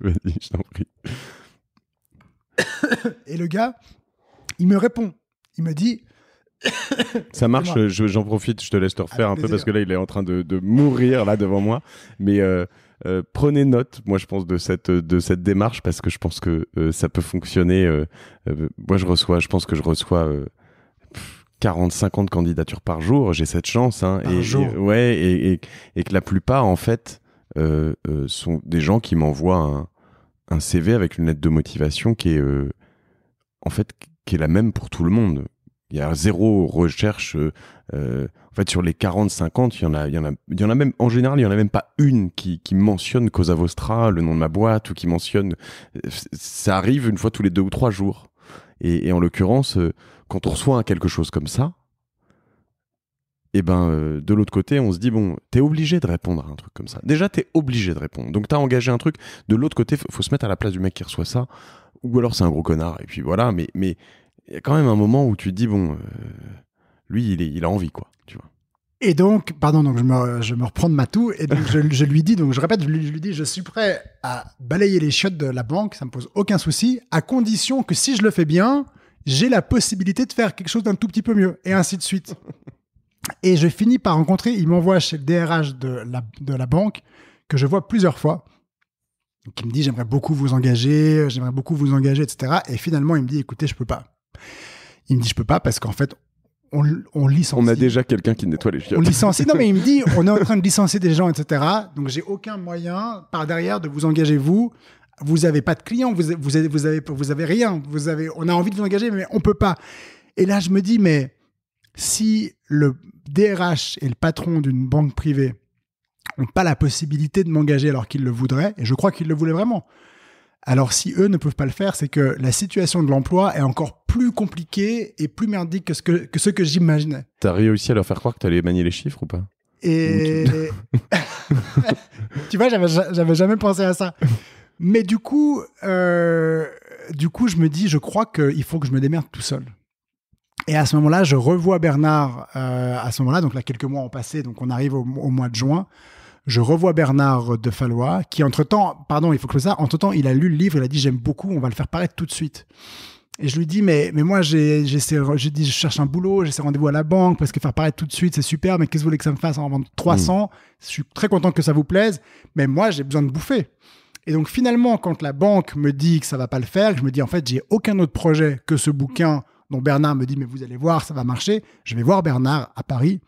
Vas-y, je t'en prie. Et le gars, il me répond. Il me dit Ça marche, j'en profite, je te laisse te refaire un peu parce que là, il est en train de, mourir là devant moi. Mais euh, euh, prenez note, moi, je pense, de cette, de cette démarche parce que je pense que euh, ça peut fonctionner. moi, je reçois, je pense que je reçois. 40-50 candidatures par jour, j'ai cette chance. Hein, et, jour. ouais, et, que la plupart, en fait, sont des gens qui m'envoient un, un, CV avec une lettre de motivation qui est, en fait, qui est la même pour tout le monde il y a zéro recherche. Euh, euh, en fait, sur les 40-50, il y en a, il y en a, même en général, il y en a même pas une qui, mentionne Cosa Vostra, le nom de ma boîte, ou qui mentionne. Euh, ça arrive une fois tous les deux ou trois jours. Et, en l'occurrence, quand on reçoit quelque chose comme ça, eh ben de l'autre côté, on se dit bon, t'es obligé de répondre à un truc comme ça. Déjà, t'es obligé de répondre. Donc t'as engagé un truc. De l'autre côté, faut, se mettre à la place du mec qui reçoit ça, ou alors c'est un gros connard. Et puis voilà, mais il y a quand même un moment où tu te dis, bon, euh, lui, il, est, il a envie, quoi, tu vois. Et donc, pardon, donc je me, je me reprends de ma toux, et donc je, je, lui dis, donc je répète, je lui, dis, je suis prêt à balayer les chiottes de la banque, ça me pose aucun souci, à condition que si je le fais bien, j'ai la possibilité de faire quelque chose d'un tout petit peu mieux, et ainsi de suite. Et je finis par rencontrer, il m'envoie chez le DRH de la, de la banque, que je vois plusieurs fois, qui me dit, j'aimerais beaucoup vous engager, j'aimerais beaucoup vous engager, etc. Et finalement, il me dit, écoutez, je peux pas. Il me dit, je peux pas parce qu'en fait, on, on, licencie. On a déjà quelqu'un qui nettoie les chiottes. On licencie. Non, mais il me dit, on est en train de licencier des gens, etc. Donc, j'ai aucun moyen par derrière de vous engager, vous. Vous n'avez pas de clients, vous, vous, avez, vous, avez, rien. Vous avez, on a envie de vous engager, mais on peut pas. Et là, je me dis, mais si le DRH et le patron d'une banque privée n'ont pas la possibilité de m'engager alors qu'ils le voudraient, et je crois qu'ils le voulaient vraiment, alors si eux ne peuvent pas le faire, c'est que la situation de l'emploi est encore plus compliquée et plus merdique que ce que, que, ce que j'imaginais. T'as réussi à leur faire croire que t'allais manier les chiffres ou pas Et... tu vois, j'avais jamais pensé à ça. Mais du coup, euh, du coup, je me dis, je crois qu'il faut que je me démerde tout seul. Et à ce moment-là, je revois Bernard, euh, à ce moment-là, donc là, quelques mois ont passé, donc on arrive au mois de juin je revois Bernard de Fallois, qui entre-temps, pardon, il faut que je ça, entre-temps, il a lu le livre, il a dit j'aime beaucoup, on va le faire paraître tout de suite. Et je lui dis, mais, mais moi, j'ai dit, je cherche un boulot, j'ai ces rendez-vous à la banque, parce que faire paraître tout de suite, c'est super, mais qu'est-ce que vous voulez que ça me fasse en vendre 300 mm. Je suis très content que ça vous plaise, mais moi, j'ai besoin de bouffer. Et donc, finalement, quand la banque me dit que ça va pas le faire, je me dis, en fait, j'ai aucun autre projet que ce bouquin dont Bernard me dit, mais vous allez voir, ça va marcher. Je vais voir Bernard à Paris,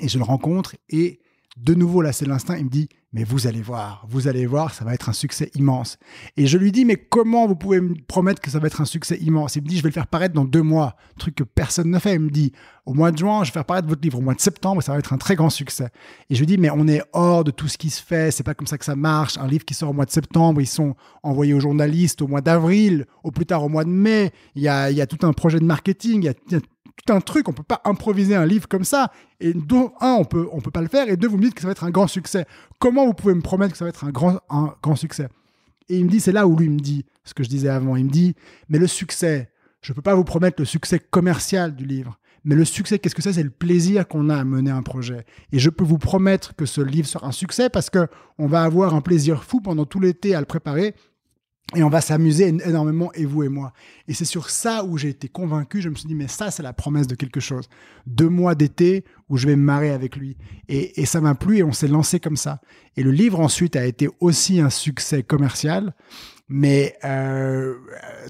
et je le rencontre, et de nouveau, là, c'est l'instinct. Il me dit, mais vous allez voir, vous allez voir, ça va être un succès immense. Et je lui dis, mais comment vous pouvez me promettre que ça va être un succès immense Il me dit, je vais le faire paraître dans deux mois, truc que personne ne fait. Il me dit, au mois de juin, je vais faire paraître votre livre. Au mois de septembre, ça va être un très grand succès. Et je lui dis, mais on est hors de tout ce qui se fait, c'est pas comme ça que ça marche. Un livre qui sort au mois de septembre, ils sont envoyés aux journalistes au mois d'avril, au plus tard au mois de mai. Il y a, tout un projet de marketing, un truc. On peut pas improviser un livre comme ça. Et donc, un, on peut, on peut pas le faire. Et deux, vous me dites que ça va être un grand succès. Comment vous pouvez me promettre que ça va être un grand, un grand succès Et il me dit, c'est là où lui me dit ce que je disais avant. Il me dit, mais le succès, je peux pas vous promettre le succès commercial du livre. Mais le succès, qu'est-ce que c'est C'est le plaisir qu'on a à mener un projet. Et je peux vous promettre que ce livre sera un succès parce que on va avoir un plaisir fou pendant tout l'été à le préparer et on va s'amuser énormément, et vous et moi. Et c'est sur ça où j'ai été convaincu. Je me suis dit, mais ça, c'est la promesse de quelque chose. Deux mois d'été où je vais me marrer avec lui. Et, ça m'a plu et on s'est lancé comme ça. Et le livre, ensuite, a été aussi un succès commercial, mais euh,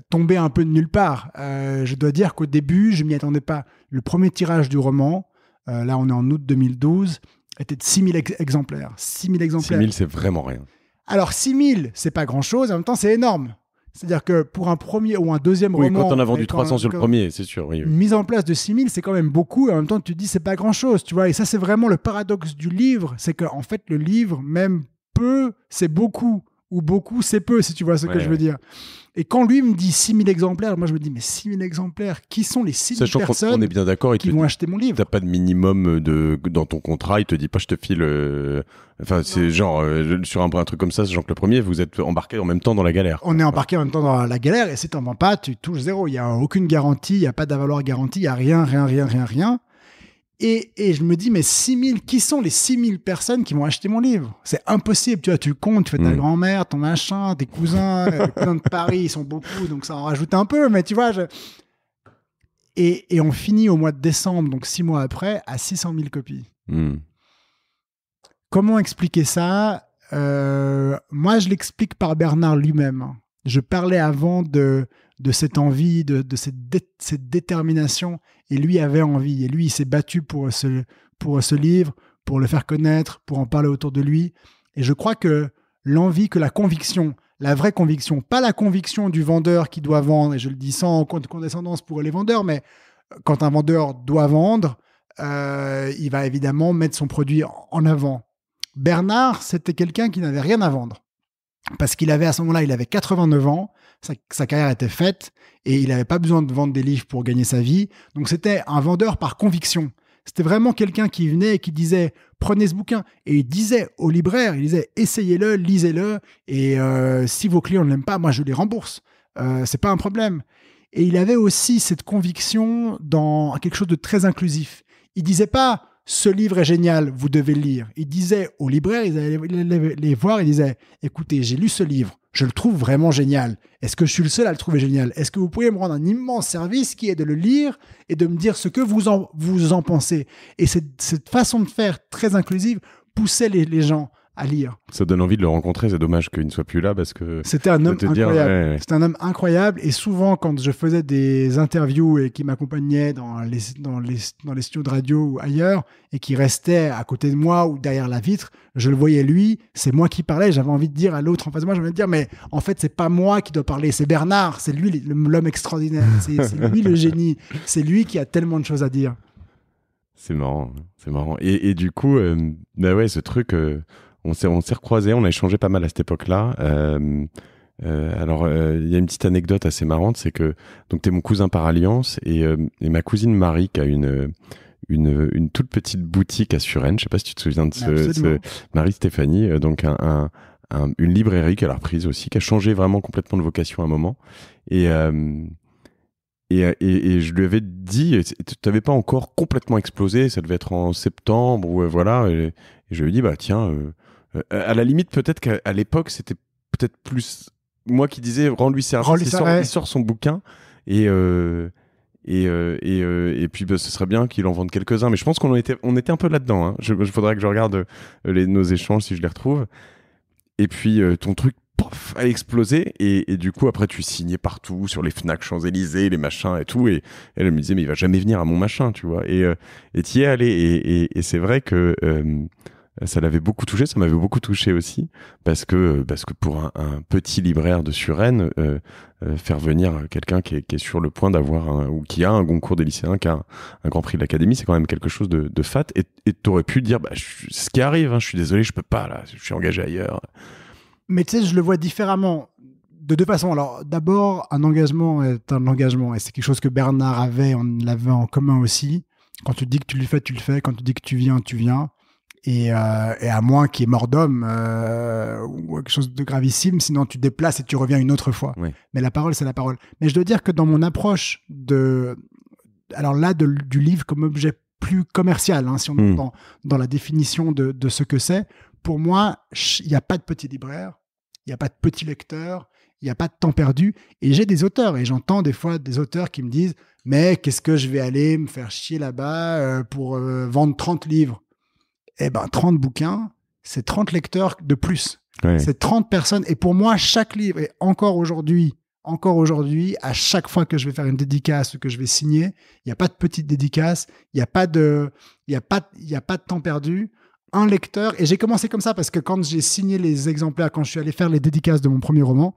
tombé un peu de nulle part. Euh, je dois dire qu'au début, je m'y attendais pas. Le premier tirage du roman, euh, là, on est en août 2012, était de 6000 exemplaires. 6000 exemplaires. 6000, c'est vraiment rien. Alors 6000, c'est pas grand-chose, en même temps c'est énorme. C'est-à-dire que pour un premier ou un deuxième roman. Oui, quand on a vendu 300 sur le premier, c'est sûr. Une mise en place de 6000, c'est quand même beaucoup. Et en même temps, tu te dis, c'est pas grand-chose, tu vois. Et ça, c'est vraiment le paradoxe du livre. C'est qu'en en fait, le livre, même peu, c'est beaucoup. Ou beaucoup, c'est peu, si tu vois ce que je veux dire. Et quand lui me dit 6000 exemplaires, moi je me dis, mais 6000 exemplaires, qui sont les 6000 Sachant personnes on est bien d'accord, qui vont acheter mon livre T'as pas de minimum de, dans ton contrat, il te dit pas, je te file. Euh, enfin, c'est genre, euh, sur un, truc comme ça, c'est genre que le Premier, vous êtes embarqué en même temps dans la galère. On est embarqué en même temps dans la galère, et c'est t'en vends pas, tu touches zéro. Il y a aucune garantie, il n'y a pas d'avaloir garantie, il n'y a rien, rien, rien, rien, rien. Et, je me dis, mais 000... qui sont les 6 000 personnes qui vont acheter mon livre C'est impossible, tu vois, tu comptes, tu fais ta grand-mère, ton machin, tes cousins, euh, plein de Paris, ils sont beaucoup, donc ça en rajoute un peu, mais tu vois, je... et, on finit au mois de décembre, donc six mois après, à 600 000 copies. Hmm. Comment expliquer ça euh, Moi, je l'explique par Bernard lui-même. Hein. Je parlais avant de, de cette envie, de, cette, détermination. Et lui avait envie. Et lui, il s'est battu pour ce, pour ce livre, pour le faire connaître, pour en parler autour de lui. Et je crois que l'envie, que la conviction, la vraie conviction, pas la conviction du vendeur qui doit vendre, et je le dis sans condescendance pour les vendeurs, mais euh, quand un vendeur doit vendre, euh, il va évidemment mettre son produit en avant. Bernard, c'était quelqu'un qui n'avait rien à vendre. Parce qu'il avait à ce moment-là, il avait 89 ans, sa, carrière était faite et il n'avait pas besoin de vendre des livres pour gagner sa vie. Donc c'était un vendeur par conviction. C'était vraiment quelqu'un qui venait et qui disait prenez ce bouquin et il disait au libraire, il disait essayez-le, lisez-le et euh, si vos clients ne l'aiment pas, moi je les rembourse. Euh, c'est pas un problème. Et il avait aussi cette conviction dans quelque chose de très inclusif. Il disait pas ce livre est génial, vous devez le lire. Il disait aux libraires, il allaient les voir, il disait écoutez, j'ai lu ce livre, je le trouve vraiment génial. Est-ce que je suis le seul à le trouver génial Est-ce que vous pourriez me rendre un immense service qui est de le lire et de me dire ce que vous en, vous en pensez Et cette, façon de faire très inclusive poussait les gens à lire. Ça donne envie de le rencontrer, c'est dommage qu'il ne soit plus là parce que. C'était un homme incroyable. un homme incroyable et souvent quand je faisais des interviews et qu'il m'accompagnait dans les, dans, les, studios de radio ou ailleurs et qu'il restait à côté de moi ou derrière la vitre, je le voyais lui, c'est moi qui parlais, j'avais envie de dire à l'autre en face de moi, j'avais envie de dire mais en fait c'est pas moi qui dois parler, c'est Bernard, c'est lui l'homme extraordinaire, c'est, lui le génie, c'est lui qui a tellement de choses à dire. C'est marrant, c'est marrant. Et, du coup, euh, bah ouais, ce truc, euh, on s'est, on s'est recroisés, on a échangé pas mal à cette époque-là. Euh, euh, alors, euh, il y a une petite anecdote assez marrante, c'est que donc t'es mon cousin par alliance et, ma cousine Marie qui a une une, toute petite boutique à Suresnes. Je sais pas si tu te souviens de ce, Marie Stéphanie, donc une librairie qu'elle a reprise aussi, qui a changé vraiment complètement de vocation à un moment. Et et, et, je lui avais dit, tu n'avais pas encore complètement explosé, ça devait être en septembre, ou voilà. Et, je lui ai dit, bah tiens, euh, à la limite, peut-être qu'à l'époque, c'était peut-être plus moi qui disais rends-lui service. Rends il, sort, son bouquin et euh, euh, et, puis bah, ce serait bien qu'il en vende quelques-uns. Mais je pense qu'on était, on était un peu là-dedans. Hein. Je, faudrait que je regarde nos échanges si je les retrouve. Et puis ton truc a explosé et, du coup après tu signais partout sur les Fnac Champs-Élysées, les machins et tout. Et elle me disait mais il va jamais venir à mon machin, tu vois. Et tu y es allé et, c'est vrai que ça l'avait beaucoup touché, ça m'avait beaucoup touché aussi, parce que euh, parce que pour un, petit libraire de Suresnes, euh, euh, faire venir quelqu'un qui est, sur le point d'avoir ou qui a un concours des lycéens, qui a un, Grand Prix de l'Académie, c'est quand même quelque chose de, fat. Et 'aurais pu dire, bah, ce qui arrive, hein, je suis désolé, je peux pas là, je suis engagé ailleurs. Mais tu sais, je le vois différemment de deux façons. Alors, d'abord, un engagement est un engagement, et c'est quelque chose que Bernard avait, on l'avait en commun aussi. Quand tu dis que tu le fais, tu le fais. Quand tu dis que tu viens, tu viens. Euh, et, à moins qu'il y ait mort d'homme euh, ou quelque chose de gravissime, sinon tu déplaces et tu reviens une autre fois. Mais la parole, c'est la parole. Mais je dois dire que dans mon approche de, alors là, du livre comme objet plus commercial, hein, si on hmm. dans, la définition de, ce que c'est, pour moi, il n'y a pas de petit libraire, il n'y a pas de petit lecteur, il n'y a pas de temps perdu. Et j'ai des auteurs, et j'entends des fois des auteurs qui me disent, mais qu'est-ce que je vais aller me faire chier là-bas euh, pour vendre 30 livres eh ben 30 bouquins, c'est 30 lecteurs de plus. C'est 30 personnes. Et pour moi, chaque livre, et encore aujourd'hui, encore aujourd'hui, à chaque fois que je vais faire une dédicace ou que je vais signer, il n'y a pas de petite dédicace, il n'y a pas de, il y a pas, a pas de temps perdu. Un lecteur, et j'ai commencé comme ça parce que quand j'ai signé les exemplaires, quand je suis allé faire les dédicaces de mon premier roman,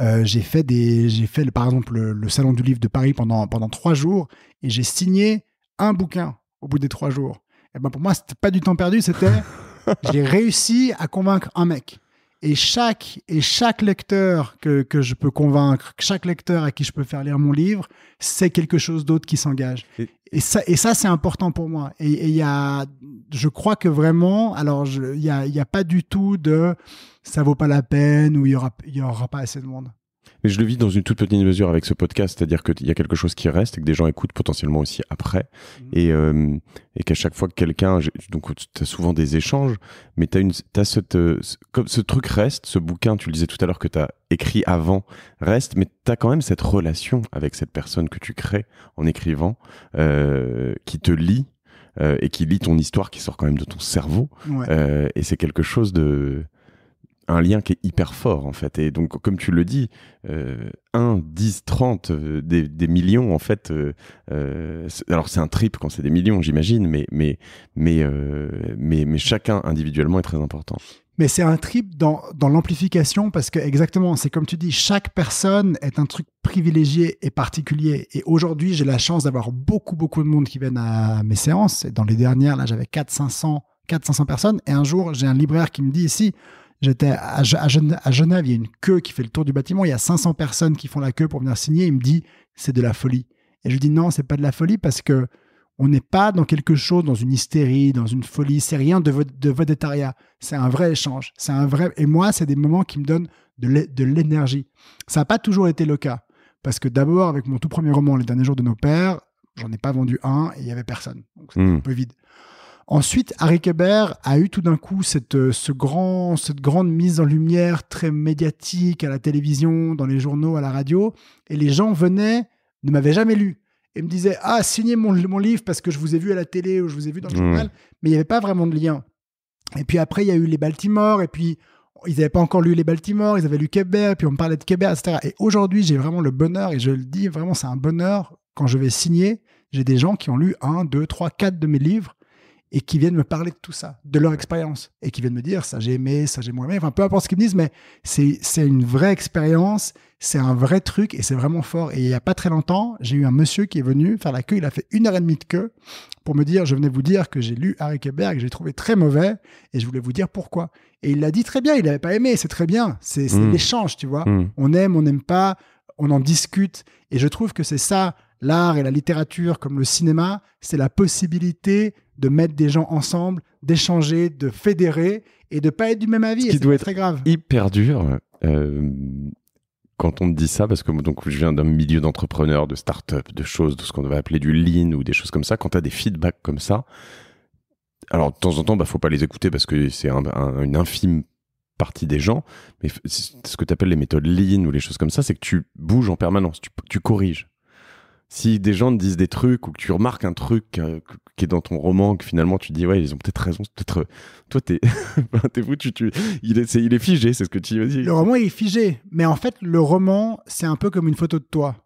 euh, j'ai fait des, j'ai fait par exemple le, salon du livre de Paris pendant pendant trois jours et j'ai signé un bouquin au bout des trois jours. Eh ben, pour moi, c'était pas du temps perdu, c'était j'ai réussi à convaincre un mec. Et chaque, et chaque lecteur que, je peux convaincre, chaque lecteur à qui je peux faire lire mon livre, c'est quelque chose d'autre qui s'engage. Et, ça, et ça c'est important pour moi. Et il y a, je crois que vraiment, alors il n'y a, pas du tout de ça vaut pas la peine ou il y aura, y aura pas assez de monde. Mais je le vis dans une toute petite mesure avec ce podcast, c'est-à-dire qu'il y a quelque chose qui reste et que des gens écoutent potentiellement aussi après. Mhm. Euh, et, qu'à chaque fois que quelqu'un. Donc, tu as souvent des échanges, mais tu as, une, as cette, euh, comme ce truc reste, ce bouquin, tu le disais tout à l'heure que tu as écrit avant, reste, mais tu as quand même cette relation avec cette personne que tu crées en écrivant, euh, qui te lit et qui lit ton histoire qui sort quand même de ton cerveau. et c'est quelque chose de, un lien qui est hyper fort en fait. Et donc, comme tu le dis, 1, 10, 30, des, millions en fait. Euh, euh, alors, c'est un trip quand c'est des millions, j'imagine, mais, mais, mais, euh, mais, chacun individuellement est très important. Mais c'est un trip dans, l'amplification parce que exactement, c'est comme tu dis, chaque personne est un truc privilégié et particulier. Et aujourd'hui, j'ai la chance d'avoir beaucoup, beaucoup de monde qui viennent à mes séances. dans les dernières, là, j'avais 400, 500, personnes. Et un jour, j'ai un libraire qui me dit ici, J'étais à, Genève, il y a une queue qui fait le tour du bâtiment, il y a 500 personnes qui font la queue pour venir signer. Il me dit, c'est de la folie. Et je lui dis, non, c'est pas de la folie parce que on n'est pas dans quelque chose, dans une hystérie, dans une folie. C'est rien de, de C'est un vrai échange. C'est un vrai. Et moi, c'est des moments qui me donnent de l'énergie. Ça n'a pas toujours été le cas. Parce que d'abord, avec mon tout premier roman, Les derniers jours de nos pères, j'en ai pas vendu un et il y avait personne. Donc c'était hmm. un peu vide. Ensuite, Harry Kebert a eu tout d'un coup cette, euh, ce grand, cette grande mise en lumière très médiatique à la télévision, dans les journaux, à la radio. Et les gens venaient, ne m'avaient jamais lu. Et me disaient Ah, signez mon, livre parce que je vous ai vu à la télé ou je vous ai vu dans le journal. Mais il n'y avait pas vraiment de lien. Et puis après, il y a eu les Baltimore. Et puis, ils n'avaient pas encore lu les Baltimore. Ils avaient lu Québec. Et puis, on me parlait de Québec, etc. Et aujourd'hui, j'ai vraiment le bonheur. Et je le dis, vraiment, c'est un bonheur quand je vais signer. J'ai des gens qui ont lu un, deux, trois, quatre de mes livres et qui viennent me parler de tout ça, de leur expérience, et qui viennent me dire ça j'ai aimé, ça j'ai moins aimé, enfin peu importe ce qu'ils me disent, mais c'est une vraie expérience, c'est un vrai truc et c'est vraiment fort. Et il n'y a pas très longtemps, j'ai eu un monsieur qui est venu faire la queue, il a fait une heure et demie de queue pour me dire je venais vous dire que j'ai lu Harry que j'ai trouvé très mauvais et je voulais vous dire pourquoi. Et il l'a dit très bien, il n'avait pas aimé, c'est très bien, c'est mm. l'échange, tu vois. Mm. On aime, on n'aime pas, on en discute et je trouve que c'est ça l'art et la littérature comme le cinéma, c'est la possibilité de mettre des gens ensemble, d'échanger, de fédérer et de pas être du même avis. Ce qui doit être très grave. Hyper dur. Euh, quand on me dit ça, parce que donc, je viens d'un milieu d'entrepreneurs, de start-up, de choses, de ce qu'on va appeler du lean ou des choses comme ça, quand tu as des feedbacks comme ça, alors de temps en temps, il bah, faut pas les écouter parce que c'est une infime partie des gens, mais ce que tu appelles les méthodes lean ou les choses comme ça, c'est que tu bouges en permanence, tu corriges si des gens te disent des trucs ou que tu remarques un truc euh, qui est dans ton roman, que finalement tu dis ouais, ils ont peut-être raison, peut-être euh, toi t'es t'es fou, tu, tu il est, il est figé, c'est ce que tu dire Le roman il est figé, mais en fait le roman c'est un peu comme une photo de toi.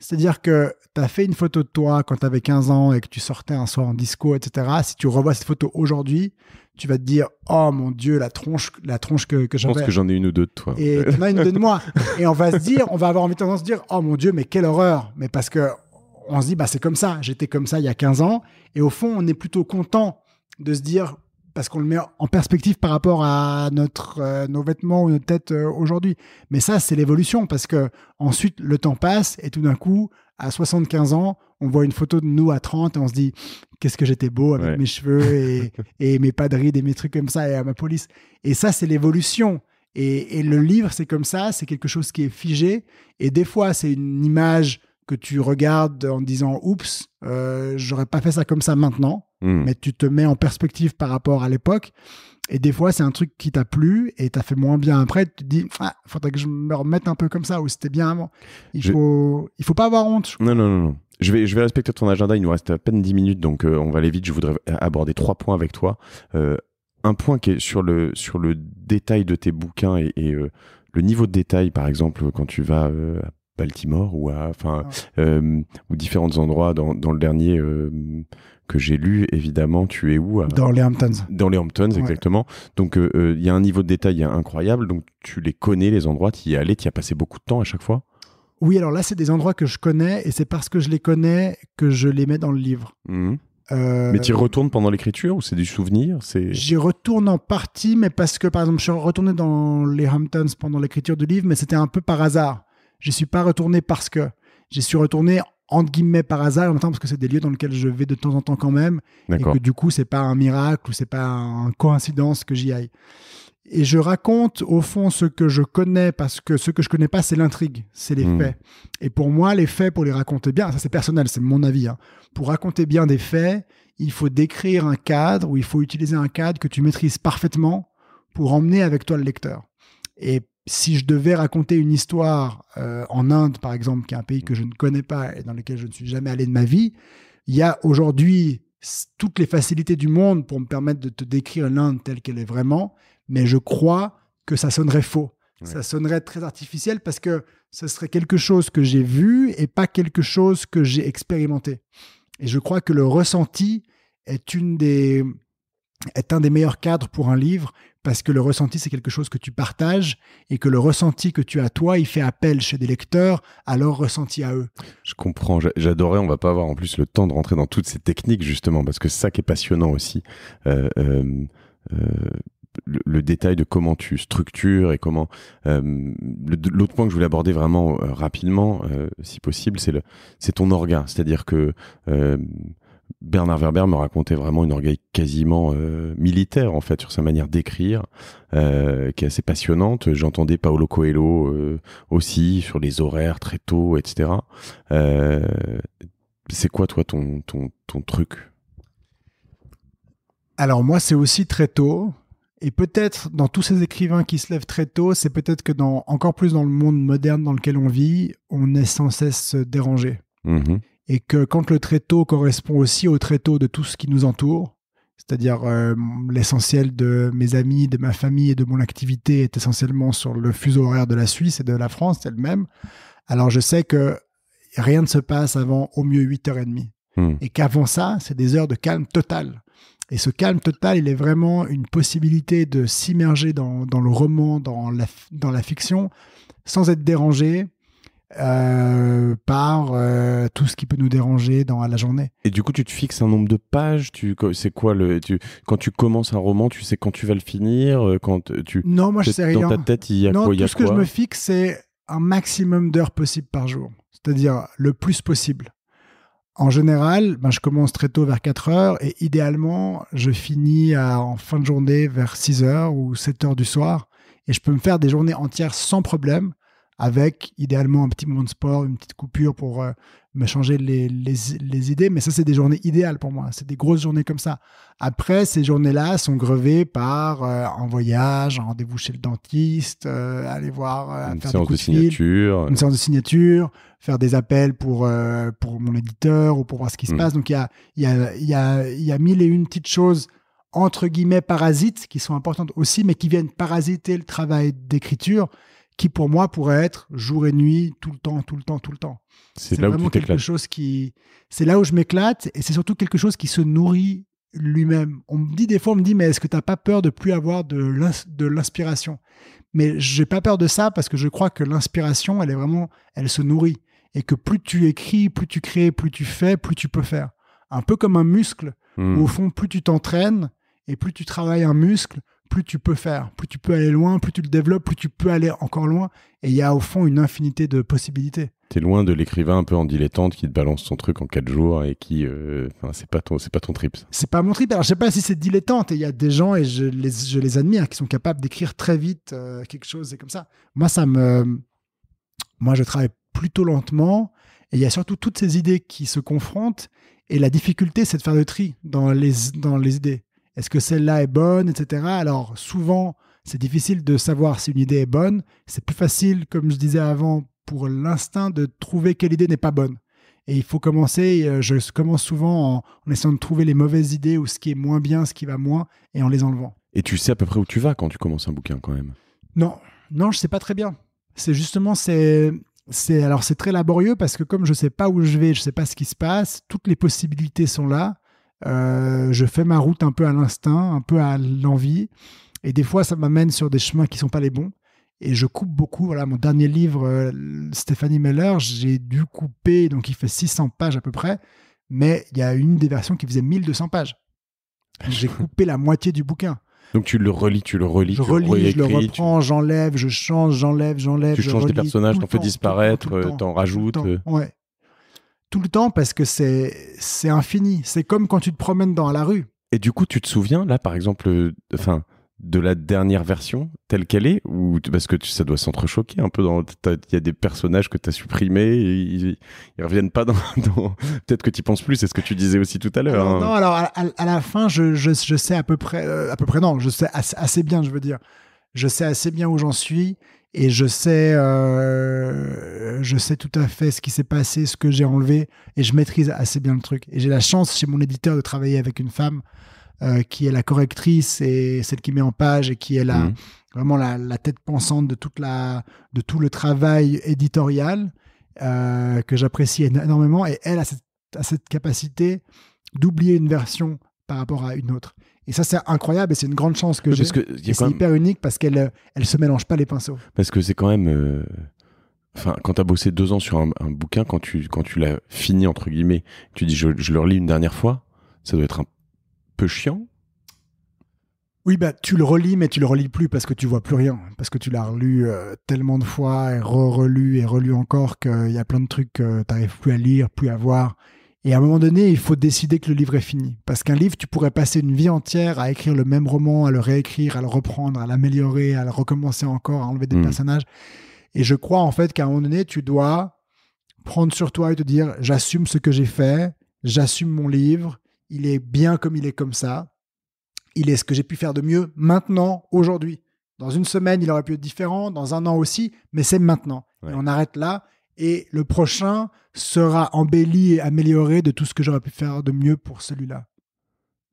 C'est-à-dire que tu as fait une photo de toi quand tu avais 15 ans et que tu sortais un soir en disco, etc. Si tu revois cette photo aujourd'hui, tu vas te dire Oh mon Dieu, la tronche, la tronche que, j'avais. Je pense que j'en ai une ou deux de toi. Et as une ou deux de moi. Et on va se dire, on va avoir envie de se dire Oh mon Dieu, mais quelle horreur Mais parce que on se dit, bah, c'est comme ça, j'étais comme ça il y a 15 ans. Et au fond, on est plutôt content de se dire, parce qu'on le met en perspective par rapport à notre, euh, nos vêtements ou notre tête euh, aujourd'hui. Mais ça, c'est l'évolution, parce que ensuite, le temps passe et tout d'un coup, à 75 ans, on voit une photo de nous à 30 et on se dit, qu'est-ce que j'étais beau avec mes cheveux et, mes pas de rides et mes trucs comme ça et ma police. Et ça, c'est l'évolution. Et, et le livre, c'est comme ça, c'est quelque chose qui est figé. Et des fois, c'est une image que tu regardes en disant oups, euh, j'aurais pas fait ça comme ça maintenant, hmm. mais tu te mets en perspective par rapport à l'époque. Et des fois, c'est un truc qui t'a plu et t'as fait moins bien après. Tu te dis, ah, faudrait que je me remette un peu comme ça ou c'était bien avant. Il faut, il faut pas avoir honte. Non, non, non, Je vais, je vais respecter ton agenda. Il nous reste à peine 10 minutes, donc euh, on va aller vite. Je voudrais aborder trois points avec toi. Euh, un point qui est sur le, sur le détail de tes bouquins et, et le niveau de détail, par exemple, quand tu vas à Baltimore ou à, enfin, ah. euh, ou différents endroits. Dans, le dernier euh, que j'ai lu, évidemment, tu es où Dans les Hamptons. Dans les Hamptons, exactement. Donc, euh, il y a un niveau de détail incroyable. Donc, tu les connais, les endroits, tu y es allé, tu y as passé beaucoup de temps à chaque fois Oui, alors là, c'est des endroits que je connais et c'est parce que je les connais que je les mets dans le livre. Mmh. mais tu y retournes pendant l'écriture ou c'est du souvenir c'est... J'y retourne en partie, mais parce que par exemple, je suis retourné dans les Hamptons pendant l'écriture du livre, mais c'était un peu par hasard. Je suis pas retourné parce que. J'y suis retourné entre guillemets par hasard, en même temps parce que c'est des lieux dans lesquels je vais de temps en temps quand même, et que du coup c'est pas un miracle ou c'est pas une coïncidence que j'y aille. Et je raconte au fond ce que je connais parce que ce que je connais pas c'est l'intrigue, c'est les hmm. faits. Et pour moi les faits pour les raconter bien, ça c'est personnel, c'est mon avis. Hein. Pour raconter bien des faits, il faut décrire un cadre ou il faut utiliser un cadre que tu maîtrises parfaitement pour emmener avec toi le lecteur. Et si je devais raconter une histoire euh, en Inde, par exemple, qui est un pays que je ne connais pas et dans lequel je ne suis jamais allé de ma vie, il y a aujourd'hui toutes les facilités du monde pour me permettre de te décrire l'Inde telle qu'elle est vraiment, mais je crois que ça sonnerait faux. Ça sonnerait très artificiel parce que ce serait quelque chose que j'ai vu et pas quelque chose que j'ai expérimenté. Et je crois que le ressenti est un des meilleurs cadres pour un livre parce que le ressenti, c'est quelque chose que tu partages et que le ressenti que tu as toi, il fait appel chez des lecteurs à leur ressenti à eux. Je comprends, j'adorais, on va pas avoir en plus le temps de rentrer dans toutes ces techniques justement, parce que c'est ça qui est passionnant aussi. Euh, euh, euh, le, détail de comment tu structures et comment l'autre point que je voulais aborder vraiment rapidement si possible c'est c'est ton organe c'est à dire que Bernard Werber me racontait vraiment une orgueil quasiment euh, militaire en fait sur sa manière d'écrire, euh, qui est assez passionnante. J'entendais Paolo Coelho euh, aussi sur les horaires très tôt, etc. c'est quoi toi ton ton, ton truc Alors moi c'est aussi très tôt. Et peut-être dans tous ces écrivains qui se lèvent très tôt, c'est peut-être que dans encore plus dans le monde moderne dans lequel on vit, on est sans cesse dérangé. Mmh et que quand le tréteau correspond aussi au tréteau de tout ce qui nous entoure, c'est-à-dire euh, l'essentiel de mes amis, de ma famille et de mon activité est essentiellement sur le fuseau horaire de la Suisse et de la France elle-même, alors je sais que rien ne se passe avant au mieux 8h30. Hmm. Et qu'avant ça, c'est des heures de calme total. Et ce calme total, il est vraiment une possibilité de s'immerger dans, le roman, dans la fiction, sans être dérangé, euh, par euh, tout ce qui peut nous déranger dans la journée. Et du coup, tu te fixes un nombre de pages. Tu c'est quoi le quand tu commences un roman, tu sais quand tu vas le finir, euh, quand tu non moi je sais rien. Dans ta tête, il y a quoi, ce que je me fixe, c'est un maximum d'heures possible par jour, c'est-à-dire le plus possible. En général, ben, je commence très tôt vers 4 heures et idéalement, je finis en fin de journée vers 6 heures ou 7 heures du soir et je peux me faire des journées entières sans problème avec idéalement un petit moment de sport, une petite coupure pour euh, me changer les, les, idées. Mais ça, c'est des journées idéales pour moi. C'est des grosses journées comme ça. Après, ces journées-là sont grevées par un euh, voyage, un rendez-vous chez le dentiste, euh, aller voir, une séance de, signature, une séance de signature, faire des appels pour, pour mon éditeur ou pour voir ce qui se hmm. passe. Donc, il y a, y, a, y a mille et une petites choses entre guillemets parasites qui sont importantes aussi, mais qui viennent parasiter le travail d'écriture qui pour moi pourrait être jour et nuit, tout le temps, tout le temps, tout le temps. C'est là vraiment où tu quelque chose qui, c'est là où je m'éclate et c'est surtout quelque chose qui se nourrit lui-même. On me dit des fois, on me dit, mais est-ce que tu n'as pas peur de plus avoir de l'inspiration Mais je n'ai pas peur de ça parce que je crois que l'inspiration, elle est vraiment, elle se nourrit et que plus tu écris, plus tu crées, plus tu fais, plus tu peux faire. Un peu comme un muscle, hmm. au fond, plus tu t'entraînes et plus tu travailles un muscle, plus tu peux faire, plus tu peux aller loin, plus tu le développes, plus tu peux aller encore loin. Et il y a au fond une infinité de possibilités. T'es loin de l'écrivain un peu en dilettante qui te balance son truc en quatre jours et qui, euh, c'est pas ton, c'est pas ton trip. C'est pas mon trip. Alors je sais pas si c'est dilettante. il y a des gens et je les, je les admire qui sont capables d'écrire très vite euh, quelque chose et comme ça. Moi ça me, moi je travaille plutôt lentement. Et il y a surtout toutes ces idées qui se confrontent. Et la difficulté, c'est de faire le tri dans les, dans les idées. Est-ce que celle-là est bonne, etc. Alors souvent, c'est difficile de savoir si une idée est bonne. C'est plus facile, comme je disais avant, pour l'instinct de trouver quelle idée n'est pas bonne. Et il faut commencer, euh, je commence souvent en, essayant de trouver les mauvaises idées ou ce qui est moins bien, ce qui va moins, et en les enlevant. Et tu sais à peu près où tu vas quand tu commences un bouquin quand même Non, non, je sais pas très bien. C'est justement, c'est... C'est alors c'est très laborieux parce que comme je ne sais pas où je vais, je ne sais pas ce qui se passe, toutes les possibilités sont là. Euh, je fais ma route un peu à l'instinct, un peu à l'envie. Et des fois, ça m'amène sur des chemins qui sont pas les bons. Et je coupe beaucoup. Voilà, mon dernier livre, euh, Stéphanie Meller, j'ai dû couper, donc il fait 600 pages à peu près. Mais il y a une des versions qui faisait 1200 pages. J'ai coupé la moitié du bouquin. Donc tu le relis, tu le relis, je tu relis, le je le reprends, j'enlève, je change, j'enlève, j'enlève. Tu je changes des personnages, t'en fais disparaître, euh, t'en rajoutes. Ouais, tout le temps parce que c'est c'est infini. C'est comme quand tu te promènes dans la rue. Et du coup, tu te souviens là, par exemple, euh, enfin de la dernière version telle qu'elle est ou parce que ça doit s'entrechoquer un peu dans il y a des personnages que tu as supprimés et ils, ne reviennent pas dans, peut-être que tu penses plus c'est ce que tu disais aussi tout à l'heure hein. non alors à, la fin je, je, sais à peu près euh, à peu près non je sais assez, bien je veux dire je sais assez bien où j'en suis et je sais euh, je sais tout à fait ce qui s'est passé, ce que j'ai enlevé, et je maîtrise assez bien le truc. Et j'ai la chance chez mon éditeur de travailler avec une femme euh, qui est la correctrice et celle qui met en page et qui est mhm. vraiment la, tête pensante de, toute la, de tout le travail éditorial euh, que j'apprécie énormément. Et elle a cette, capacité d'oublier une version par rapport à une autre. Et ça, c'est incroyable et c'est une grande chance que j'ai. C'est hyper unique parce qu'elle euh, elle se mélange pas les pinceaux. Parce que c'est quand même quand tu as bossé deux ans sur un, bouquin, quand tu, quand tu l'as fini, entre guillemets, tu dis je, le relis une dernière fois, ça doit être un peu chiant oui, bah, tu le relis, mais tu le relis plus parce que tu vois plus rien. Parce que tu l'as relu euh, tellement de fois et re-relu et relu encore qu'il y a plein de trucs que tu n'arrives plus à lire, plus à voir. Et à un moment donné, il faut décider que le livre est fini. Parce qu'un livre, tu pourrais passer une vie entière à écrire le même roman, à le réécrire, à le reprendre, à l'améliorer, à le recommencer encore, à enlever des hmm. personnages. Et je crois en fait qu'à un moment donné, tu dois prendre sur toi et te dire j'assume ce que j'ai fait, j'assume mon livre, il est bien comme il est comme ça, il est ce que j'ai pu faire de mieux maintenant, aujourd'hui. Dans une semaine, il aurait pu être différent, dans un an aussi, mais c'est maintenant. Et on arrête là, et le prochain sera embelli et amélioré de tout ce que j'aurais pu faire de mieux pour celui-là.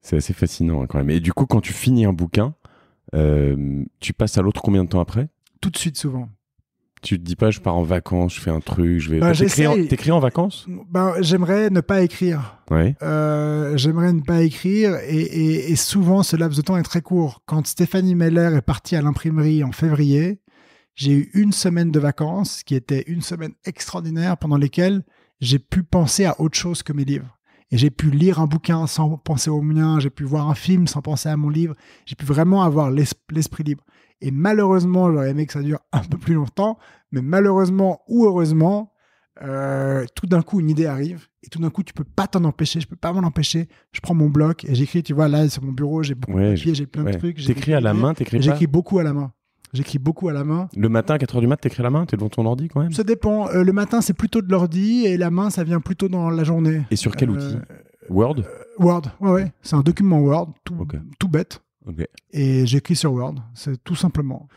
C'est assez fascinant hein, quand même. Et du coup, quand tu finis un bouquin, euh, tu passes à l'autre combien de temps après Tout de suite souvent. Tu te dis pas, je pars en vacances, je fais un truc, je vais. Bah, T'écris en, vacances ben, J'aimerais ne pas écrire. Euh, j'aimerais ne pas écrire et, souvent ce laps de temps est très court. Quand Stéphanie Meller est partie à l'imprimerie en février, j'ai eu une semaine de vacances qui était une semaine extraordinaire pendant laquelle j'ai pu penser à autre chose que mes livres. Et j'ai pu lire un bouquin sans penser au mien, j'ai pu voir un film sans penser à mon livre, j'ai pu vraiment avoir l'esprit libre. Et malheureusement, j'aurais aimé que ça dure un peu plus longtemps, mais malheureusement ou heureusement, euh, tout d'un coup, une idée arrive et tout d'un coup, tu peux pas t'en empêcher. Je peux pas m'en empêcher. Je prends mon bloc et j'écris. Tu vois, là, c'est mon bureau, j'ai beaucoup j'ai plein de trucs. J'écris à la main, t'écris J'écris beaucoup à la main. J'écris beaucoup à la main. Le matin, à 4h du mat, écris à la main es devant ton ordi quand même Ça dépend. Euh, le matin, c'est plutôt de l'ordi et la main, ça vient plutôt dans la journée. Et sur quel euh, outil Word Word, ouais, ouais. C'est un document Word, tout bête. Et j'écris sur Word, c'est tout simplement.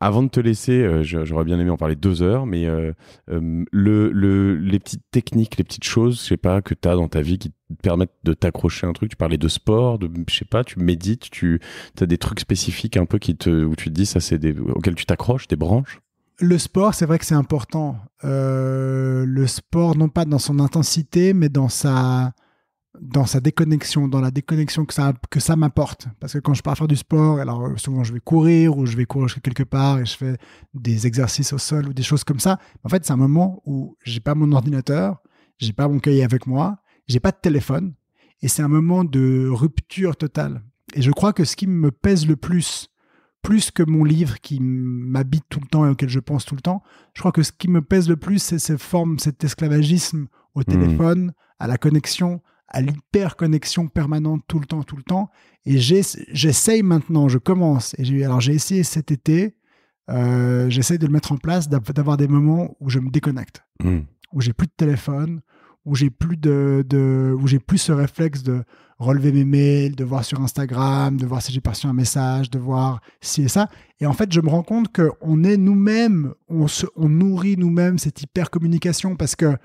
Avant de te laisser, euh, j'aurais bien aimé en parler deux heures, mais euh, euh, le, les petites techniques, les petites choses, je sais pas, que tu as dans ta vie qui te permettent de t'accrocher à un truc. Tu parlais de sport, de, je sais pas, tu médites, tu as des trucs spécifiques un peu qui te, où tu te dis, ça, c'est des, auxquels tu t'accroches, des branches le sport, c'est vrai que c'est important. le sport, non pas dans son intensité, mais dans sa, dans sa déconnexion, dans la déconnexion que ça, que ça m'apporte. Parce que quand je pars faire du sport, alors euh, souvent je vais courir ou je vais courir quelque part et je fais des exercices au sol ou des choses comme ça. En fait, c'est un moment où j'ai pas mon ordinateur, j'ai pas mon cahier avec moi, j'ai pas de téléphone et c'est un moment de rupture totale. Et je crois que ce qui me pèse le plus, plus que mon livre qui m'habite tout le temps et auquel je pense tout le temps, je crois que ce qui me pèse le plus, c'est cette forme, cet esclavagisme au mmh. téléphone, à la connexion, à l'hyperconnexion permanente tout le temps, tout le temps. Et j'essaye maintenant, je commence. Et alors j'ai essayé cet été, euh, j'essaye de le mettre en place, d'avoir des moments où je me déconnecte, hmm. où j'ai plus de téléphone, où j'ai plus de, de où j'ai plus ce réflexe de relever mes mails, de voir sur Instagram, de voir si j'ai perçu un message, de voir si et ça. Et en fait, je me rends compte qu'on est nous-mêmes, on, on nourrit nous-mêmes cette hyper-communication parce que,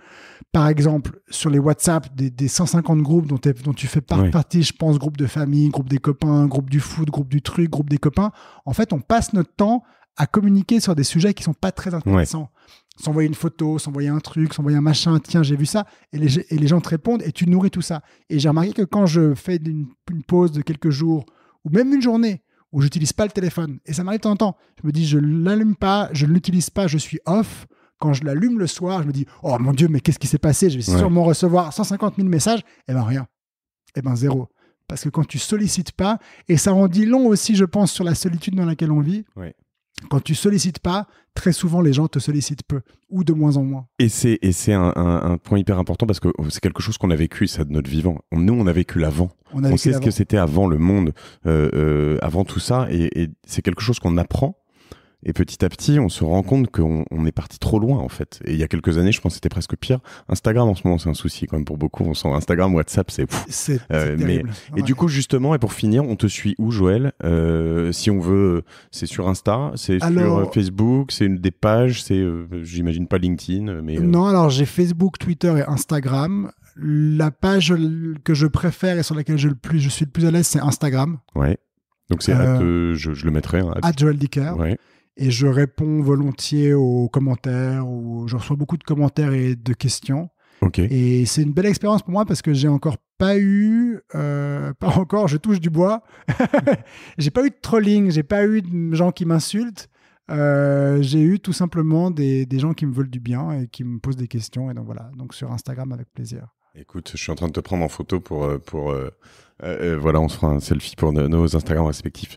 par exemple, sur les WhatsApp des, 150 groupes dont, tu fais partie, je pense, groupe de famille, groupe des copains, groupe du foot, groupe du truc, groupe des copains, en fait, on passe notre temps à communiquer sur des sujets qui sont pas très intéressants. S'envoyer une photo, s'envoyer un truc, s'envoyer un machin, tiens, j'ai vu ça, et les, gens te répondent et tu nourris tout ça. Et j'ai remarqué que quand je fais une, pause de quelques jours, ou même une journée, où j'utilise pas le téléphone, et ça m'arrive de temps en temps, je me dis, je l'allume pas, je ne l'utilise pas, je suis off. Quand je l'allume le soir, je me dis, oh mon Dieu, mais qu'est-ce qui s'est passé Je vais sûrement recevoir 150 000 messages. et eh ben rien. et eh ben zéro parce que quand tu sollicites pas, et ça rendit long aussi, je pense, sur la solitude dans laquelle on vit quand tu sollicites pas, très souvent les gens te sollicitent peu ou de moins en moins. Et c'est un, point hyper important parce que oh, c'est quelque chose qu'on a vécu ça de notre vivant. Nous on a vécu l'avant. On, sait ce que c'était avant le monde, euh, euh, avant tout ça et c'est quelque chose qu'on apprend et petit à petit, on se rend compte qu'on on est parti trop loin, en fait. Et il y a quelques années, je pense que c'était presque pire. Instagram, en ce moment, c'est un souci, quand même, pour beaucoup. On sent Instagram, WhatsApp, c'est. C'est. Euh, mais... Et du coup, justement, et pour finir, on te suit où, Joël euh, Si on veut, c'est sur Insta, c'est sur euh, Facebook, c'est des pages, c'est, j'imagine pas LinkedIn, mais. Non, alors j'ai Facebook, Twitter et Instagram. La page que je préfère et sur laquelle je, le plus, je suis le plus à l'aise, c'est Instagram. Ouais. Donc c'est je, je, le mettrai. Hein, à at... Joël Dicker. Ouais et je réponds volontiers aux commentaires ou je reçois beaucoup de commentaires et de questions. Ok. Et c'est une belle expérience pour moi parce que j'ai encore pas eu, euh, pas encore, je touche du bois, j'ai pas eu de trolling, j'ai pas eu de gens qui m'insultent. Euh, j'ai eu tout simplement des, gens qui me veulent du bien et qui me posent des questions. Et donc voilà, donc sur Instagram avec plaisir. Écoute, je suis en train de te prendre en photo pour. Euh, pour voilà, on se fera un selfie pour nos, Instagram respectifs.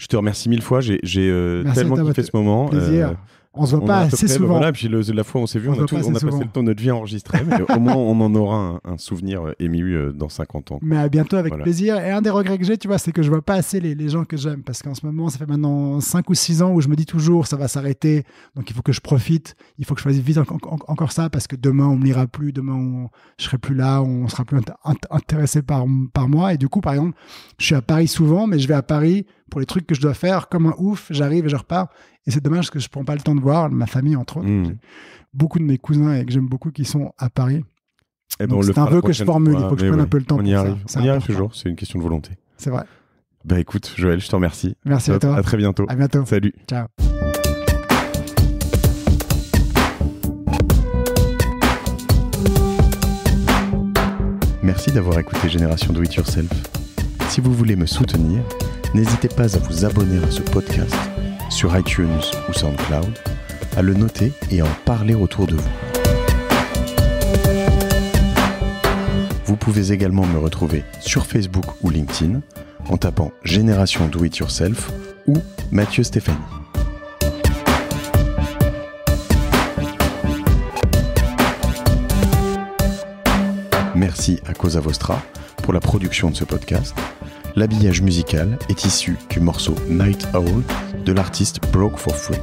Je te remercie mille fois. J'ai euh, tellement kiffé ce moment. Euh, plaisir. on se voit pas assez bah souvent. la fois on s'est vu, on, a, passé le temps de notre vie enregistrée, mais au moins on en aura un, souvenir euh, ému dans 50 ans. Mais à bientôt avec plaisir. Et un des regrets que j'ai, tu vois, c'est que je vois pas assez les, gens que j'aime parce qu'en ce moment, ça fait maintenant 5 ou 6 ans où je me dis toujours ça va s'arrêter, donc il faut que je profite, il faut que je fasse vite encore ça parce que demain on me lira plus, demain je serai plus là, on sera plus intéressé par, par moi. Et du coup, par exemple, je suis à Paris souvent, mais je vais à Paris pour les trucs que je dois faire, comme un ouf, j'arrive et je repars. Et c'est dommage parce que je prends pas le temps de voir ma famille, entre autres. Hmm. Beaucoup de mes cousins et que j'aime beaucoup qui sont à Paris. Eh ben, c'est un vœu que je formule, il faut que je prenne un peu le temps. On y arrive, on y arrive toujours, c'est une question de volonté. C'est vrai. Bah écoute, Joël, je te remercie. Merci à toi. À très bientôt. À bientôt. Salut. Ciao. Merci d'avoir écouté Génération Do It Yourself. Si vous voulez me soutenir, N'hésitez pas à vous abonner à ce podcast sur iTunes ou SoundCloud, à le noter et à en parler autour de vous. Vous pouvez également me retrouver sur Facebook ou LinkedIn en tapant Génération Do It Yourself ou Mathieu Stéphanie. Merci à Cosa Vostra pour la production de ce podcast L'habillage musical est issu du morceau Night Owl de l'artiste Broke for Free.